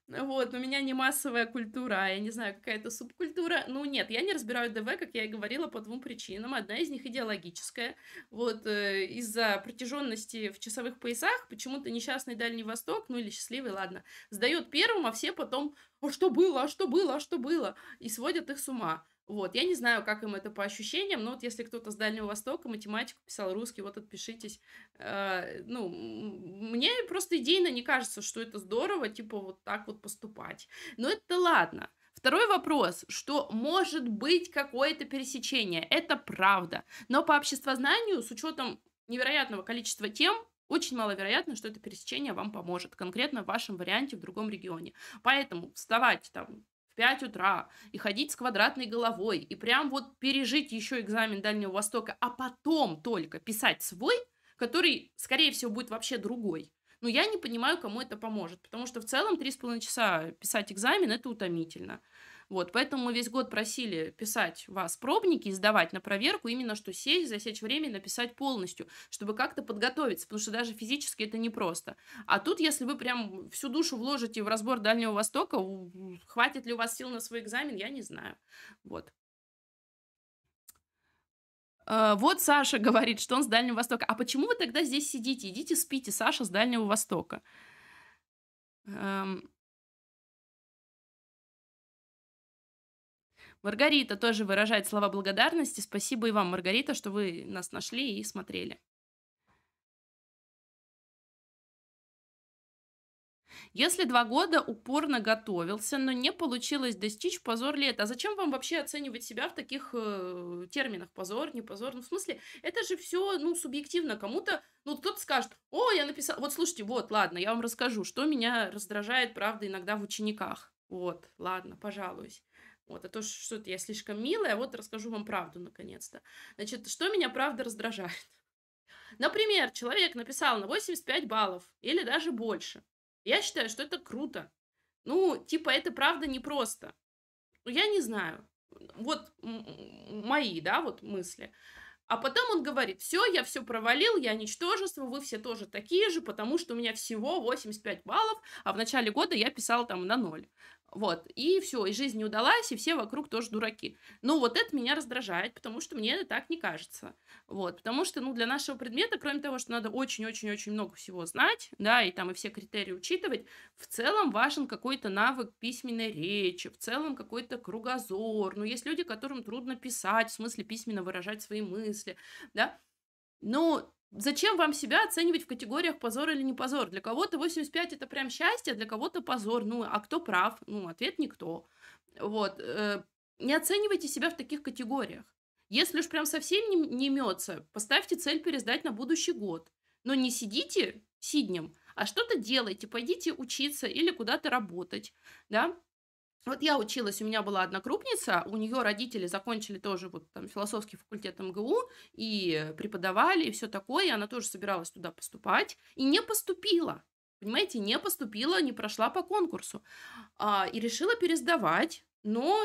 вот, у меня не массовая культура, а я не знаю, какая-то субкультура, ну нет, я не разбираю ДВ, как я и говорила, по двум причинам, одна из них идеологическая, вот, э, из-за протяженности в часовых поясах, почему-то несчастный Дальний Восток, ну или счастливый, ладно, сдает первым, а все потом, а что было, а что было, а что было, и сводят их с ума, вот, я не знаю, как им это по ощущениям, но вот если кто-то с Дальнего Востока математику писал русский, вот отпишитесь. Э, ну, мне просто идейно не кажется, что это здорово, типа, вот так вот поступать. Но это ладно. Второй вопрос, что может быть какое-то пересечение, это правда. Но по обществознанию, с учетом невероятного количества тем, очень маловероятно, что это пересечение вам поможет конкретно в вашем варианте в другом регионе. Поэтому вставать там 5 утра и ходить с квадратной головой и прям вот пережить еще экзамен Дальнего Востока, а потом только писать свой, который, скорее всего, будет вообще другой. Но я не понимаю, кому это поможет, потому что в целом 3,5 часа писать экзамен – это утомительно. Вот, поэтому мы весь год просили писать вас пробники и сдавать на проверку, именно что сесть, засечь время и написать полностью, чтобы как-то подготовиться, потому что даже физически это непросто. А тут, если вы прям всю душу вложите в разбор Дальнего Востока, хватит ли у вас сил на свой экзамен, я не знаю. Вот. А, вот Саша *laughs* говорит, что он с Дальнего Востока. А почему вы тогда здесь сидите? Идите спите, Саша с Дальнего Востока. Эм, Маргарита тоже выражает слова благодарности. Спасибо и вам, Маргарита, что вы нас нашли и смотрели. Если два года упорно готовился, но не получилось достичь, позор ли это? А зачем вам вообще оценивать себя в таких э, терминах? Позор, не позор? Ну, в смысле, это же все, ну, субъективно. Кому-то, ну, кто-то скажет, о, я написал... Вот, слушайте, вот, ладно, я вам расскажу, что меня раздражает, правда, иногда в учениках. Вот, ладно, пожалуюсь. Вот, а то, что -то я слишком милая, вот расскажу вам правду наконец-то. Значит, что меня правда раздражает? *laughs* Например, человек написал на 85 баллов или даже больше. Я считаю, что это круто. Ну, типа, это правда непросто. Ну, я не знаю. Вот мои, да, вот мысли. А потом он говорит, все, я все провалил, я ничтожество, вы все тоже такие же, потому что у меня всего 85 баллов, а в начале года я писала там на ноль. Вот, и все, и жизнь не удалась, и все вокруг тоже дураки. Ну, вот это меня раздражает, потому что мне это так не кажется. Вот, потому что, ну, для нашего предмета, кроме того, что надо очень-очень-очень много всего знать, да, и там и все критерии учитывать, в целом важен какой-то навык письменной речи, в целом какой-то кругозор. Ну, есть люди, которым трудно писать, в смысле письменно выражать свои мысли, да. Ну, Зачем вам себя оценивать в категориях позор или не позор? Для кого-то 85 это прям счастье, для кого-то позор. Ну, а кто прав? Ну, ответ никто. Вот. Э, не оценивайте себя в таких категориях. Если уж прям совсем не, не мется, поставьте цель пересдать на будущий год. Но не сидите сиднем, а что-то делайте, пойдите учиться или куда-то работать, да, вот я училась, у меня была однокрупница, у нее родители закончили тоже вот там философский факультет МГУ и преподавали и все такое, и она тоже собиралась туда поступать и не поступила. Понимаете, не поступила, не прошла по конкурсу. А, и решила пересдавать, но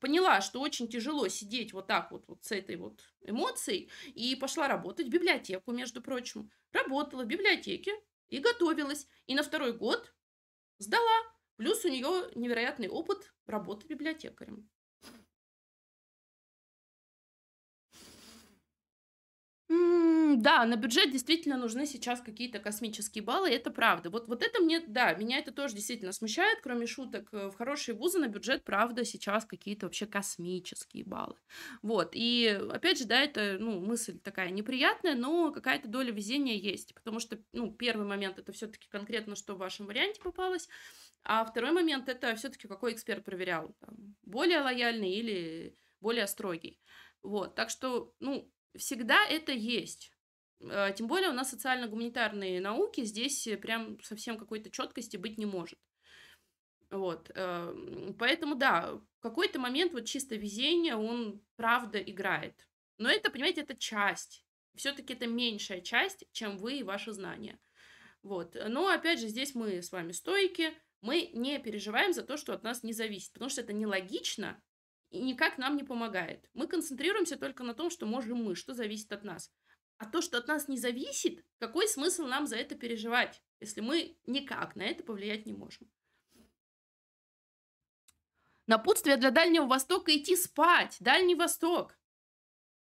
поняла, что очень тяжело сидеть вот так вот, вот с этой вот эмоцией, и пошла работать в библиотеку, между прочим. Работала в библиотеке и готовилась. И на второй год сдала Плюс у нее невероятный опыт работы библиотекарем. да, на бюджет действительно нужны сейчас какие-то космические баллы, это правда. Вот, вот это мне, да, меня это тоже действительно смущает, кроме шуток. Э, в хорошие вузы на бюджет, правда, сейчас какие-то вообще космические баллы. Вот, и опять же, да, это, ну, мысль такая неприятная, но какая-то доля везения есть, потому что, ну, первый момент это все-таки конкретно, что в вашем варианте попалось, а второй момент это все-таки какой эксперт проверял, там, более лояльный или более строгий. Вот, так что, ну, всегда это есть. Э, тем более у нас социально-гуманитарные науки здесь э, прям совсем какой-то четкости быть не может. Вот. Эм, поэтому, да, в какой-то момент вот чисто везение, он правда играет. Но это, понимаете, это часть. Все-таки это меньшая часть, чем вы и ваши знания. Вот. Но, опять же, здесь мы с вами стойки, мы не переживаем за то, что от нас не зависит, потому что это нелогично, и никак нам не помогает. Мы концентрируемся только на том, что можем мы, что зависит от нас. А то, что от нас не зависит, какой смысл нам за это переживать, если мы никак на это повлиять не можем? Напутствие для Дальнего Востока – идти спать. Дальний Восток.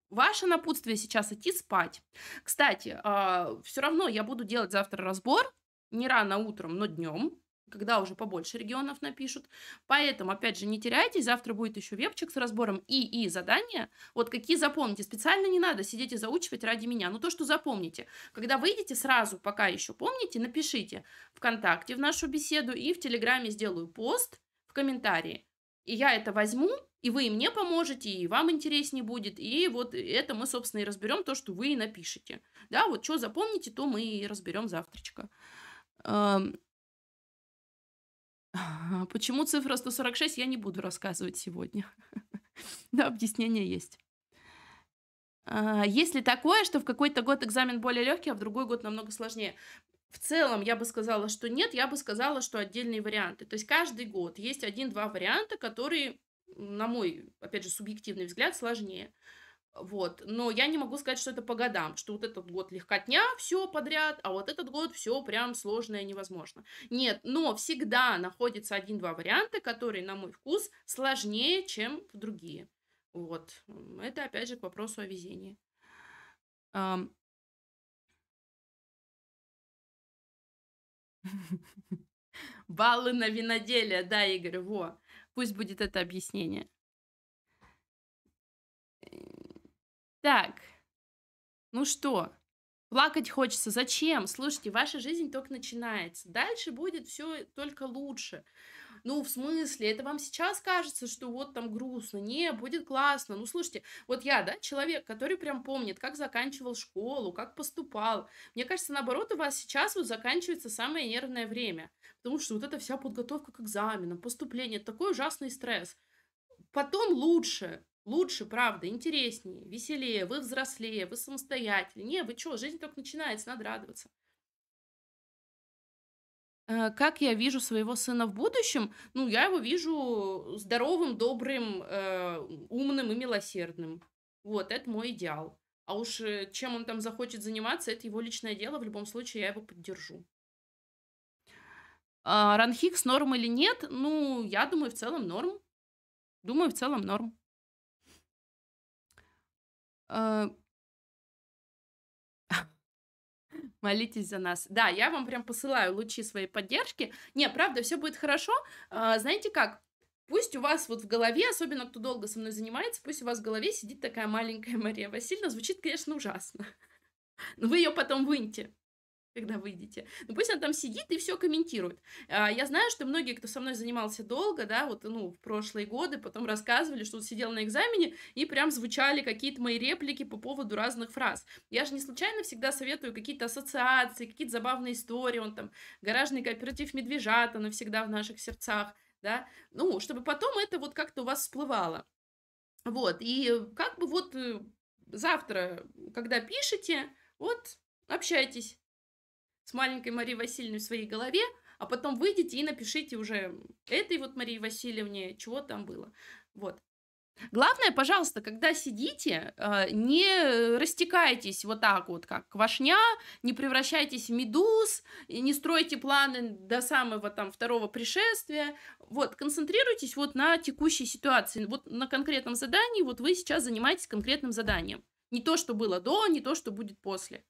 Ваше напутствие сейчас – идти спать. Кстати, а, все равно я буду делать завтра разбор, не рано утром, но днем, когда уже побольше регионов напишут. Поэтому, опять же, не теряйтесь, завтра будет еще вебчик с разбором и и задания. Вот какие запомните, специально не надо сидеть и заучивать ради меня, но то, что запомните. Когда выйдете, сразу, пока еще помните, напишите ВКонтакте в нашу беседу и в Телеграме сделаю пост в комментарии. И я это возьму, и вы мне поможете, и вам интереснее будет, и вот это мы, собственно, и разберем то, что вы и напишете. Да, вот что запомните, то мы и разберем завтрачка. А почему цифра 146, я не буду рассказывать сегодня. *laughs* Да, объяснение есть. А, есть ли такое, что в какой-то год экзамен более легкий, а в другой год намного сложнее? В целом я бы сказала, что нет, я бы сказала, что отдельные варианты. То есть каждый год есть один-два варианта, которые, на мой, опять же, субъективный взгляд, сложнее. Вот. Но я не могу сказать, что это по годам, что вот этот год легкотня, все подряд, а вот этот год все прям сложное и невозможно. Нет, но всегда находится один-два варианта, которые, на мой вкус, сложнее, чем другие. Вот. Это, опять же, к вопросу о везении. *laughs* Баллы на виноделие, да, Игорь, во. Пусть будет это объяснение. Так, ну что, плакать хочется. Зачем? Слушайте, ваша жизнь только начинается. Дальше будет все только лучше. Ну, в смысле, это вам сейчас кажется, что вот там грустно. Не, будет классно. Ну, слушайте, вот я, да, человек, который прям помнит, как заканчивал школу, как поступал. Мне кажется, наоборот, у вас сейчас вот заканчивается самое нервное время. Потому что вот эта вся подготовка к экзаменам, поступление, такой ужасный стресс. Потом лучше, Лучше, правда, интереснее, веселее, вы взрослее, вы самостоятельнее. Вы что, жизнь только начинается, надо радоваться. Э, как я вижу своего сына в будущем? Ну, я его вижу здоровым, добрым, э, умным и милосердным. Вот, это мой идеал. А уж э, чем он там захочет заниматься, это его личное дело. В любом случае, я его поддержу. А, ранхикс норм или нет? Ну, я думаю, в целом норм. Думаю, в целом норм. Э, *laughs* молитесь за нас. Да, я вам прям посылаю лучи своей поддержки. Не, правда, все будет хорошо. А, знаете как? Пусть у вас вот в голове, особенно кто долго со мной занимается, пусть у вас в голове сидит такая маленькая Мария Васильевна. Звучит, конечно, ужасно. *laughs* Но вы ее потом выньте когда выйдете. Ну, пусть она там сидит и все комментирует. а Я знаю, что многие, кто со мной занимался долго, да, вот, ну, в прошлые годы, потом рассказывали, что сидел на экзамене, и прям звучали какие-то мои реплики по поводу разных фраз. Я же не случайно всегда советую какие-то ассоциации, какие-то забавные истории, он там, гаражный кооператив медвежата, но всегда в наших сердцах, да, ну, чтобы потом это вот как-то у вас всплывало. Вот, и э, как бы вот э, завтра, когда пишете, вот общайтесь, с маленькой Марией Васильевной в своей голове, а потом выйдите и напишите уже этой вот Марии Васильевне, чего там было. Вот. Главное, пожалуйста, когда сидите, э, не растекайтесь вот так вот, как квашня, не превращайтесь в медуз, не стройте планы до самого там второго пришествия. Вот, концентрируйтесь вот на текущей ситуации, вот на конкретном задании, вот вы сейчас занимаетесь конкретным заданием. Не то, что было до, не то, что будет после.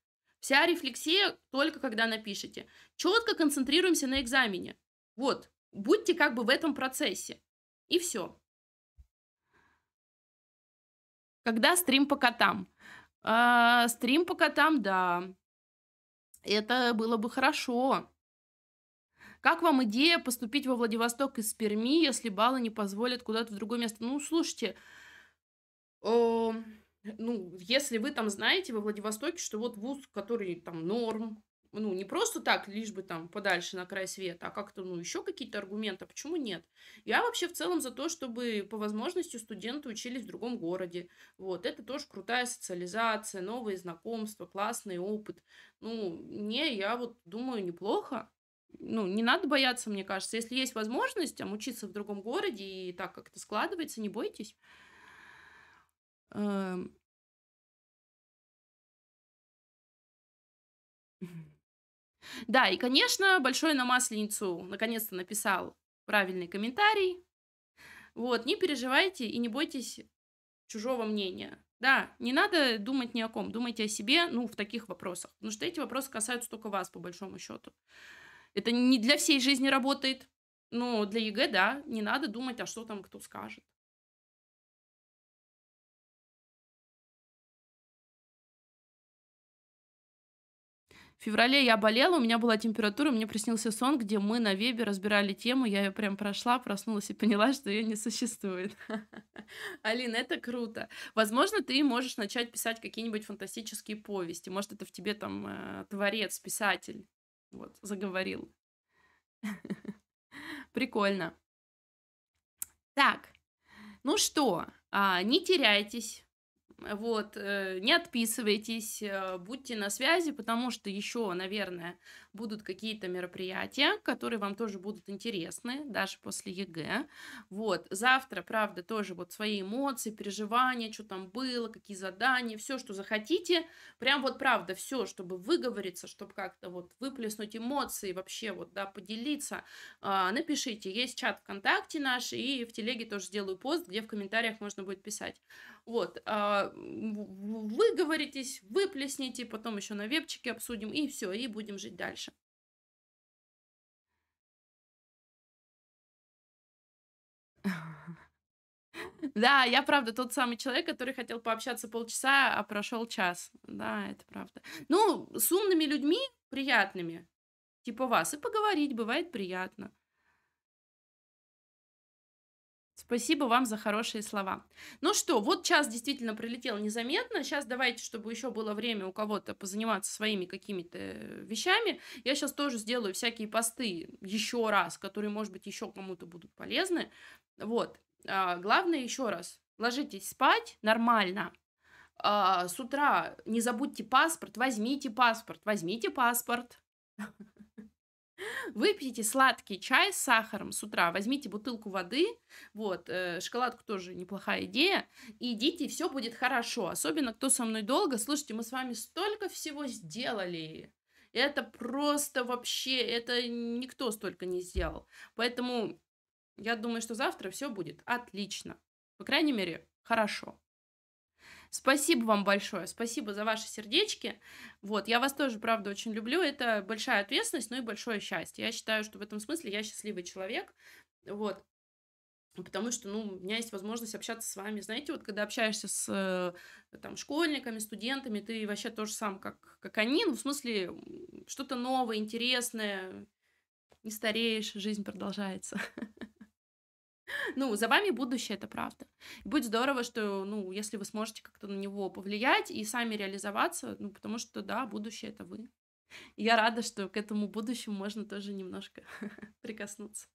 Вся рефлексия только когда напишете. Четко концентрируемся на экзамене. Вот, будьте как бы в этом процессе. И все. Когда стрим по котам? А, стрим по котам, да. Это было бы хорошо. Как вам идея поступить во Владивосток из Перми, если баллы не позволят куда-то в другое место? Ну, слушайте, о, ну, если вы там знаете во Владивостоке, что вот вуз, который там норм, ну, не просто так, лишь бы там подальше на край света, а как-то, ну, еще какие-то аргументы, а почему нет? Я вообще в целом за то, чтобы по возможности студенты учились в другом городе. Вот, это тоже крутая социализация, новые знакомства, классный опыт. Ну, не, я вот думаю, неплохо. Ну, не надо бояться, мне кажется. Если есть возможность там учиться в другом городе и так как-то складывается, не бойтесь. Эм. да, и, конечно, большой на масленицу наконец-то написал правильный комментарий. Вот, не переживайте и не бойтесь чужого мнения. Да, не надо думать ни о ком, думайте о себе, ну, в таких вопросах. Потому что эти вопросы касаются только вас, по большому счету. Это не для всей жизни работает, но для ЕГЭ, да, не надо думать, а что там кто скажет. феврале я болела, у меня была температура, мне приснился сон, где мы на вебе разбирали тему, я ее прям прошла, проснулась и поняла, что ее не существует. *laughs* Алина, это круто. Возможно, ты можешь начать писать какие-нибудь фантастические повести. Может, это в тебе там э, творец, писатель. Вот, заговорил. *laughs* Прикольно. Так, ну что, а, не теряйтесь, вот, э, не отписывайтесь, э, будьте на связи, потому что еще, наверное, будут какие-то мероприятия, которые вам тоже будут интересны, даже после ЕГЭ. Вот, завтра, правда, тоже вот свои эмоции, переживания, что там было, какие задания, все, что захотите. Прям вот, правда, все, чтобы выговориться, чтобы как-то вот выплеснуть эмоции, вообще вот, да, поделиться, а, напишите. Есть чат ВКонтакте наш, и в телеге тоже сделаю пост, где в комментариях можно будет писать. Вот. А, выговоритесь, выплесните, потом еще на вебчике обсудим, и все, и будем жить дальше. Да, я правда тот самый человек, который хотел пообщаться полчаса, а прошел час. Да, это правда. Ну, с умными людьми, приятными, типа вас, и поговорить бывает приятно. Спасибо вам за хорошие слова. Ну что, вот час действительно пролетел незаметно. Сейчас давайте, чтобы еще было время у кого-то позаниматься своими какими-то э, вещами. Я сейчас тоже сделаю всякие посты еще раз, которые, может быть, еще кому-то будут полезны. Вот. А, главное еще раз. Ложитесь спать нормально. А, с утра не забудьте паспорт. Возьмите паспорт. Возьмите паспорт. *laughs* Выпейте сладкий чай с сахаром с утра, возьмите бутылку воды, вот, э, шоколадку тоже неплохая идея, и идите, все будет хорошо. Особенно, кто со мной долго, слушайте, мы с вами столько всего сделали. Это просто вообще, это никто столько не сделал. Поэтому я думаю, что завтра все будет отлично. По крайней мере, хорошо. Спасибо вам большое, спасибо за ваши сердечки. Вот, я вас тоже, правда, очень люблю. Это большая ответственность, ну и большое счастье. Я считаю, что в этом смысле я счастливый человек. Вот, Потому что, ну, у меня есть возможность общаться с вами. Знаете, вот когда общаешься с э, там, школьниками, студентами, ты вообще тоже сам, как, как они, ну, в смысле, что-то новое, интересное, не стареешь, жизнь продолжается. *laughs* *laughs* Ну, за вами будущее, это правда. будет здорово, что, ну, если вы сможете как-то на него повлиять и сами реализоваться, ну, потому что, да, будущее это вы. И я рада, что к этому будущему можно тоже немножко *laughs* прикоснуться.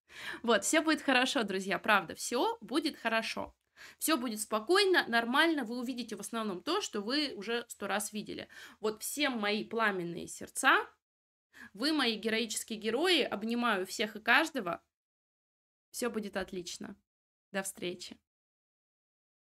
Вот, все будет хорошо, друзья, правда, все будет хорошо. Все будет спокойно, нормально, вы увидите в основном то, что вы уже сто раз видели. Вот всем мои пламенные сердца, вы мои героические герои, обнимаю всех и каждого, все будет отлично. До встречи.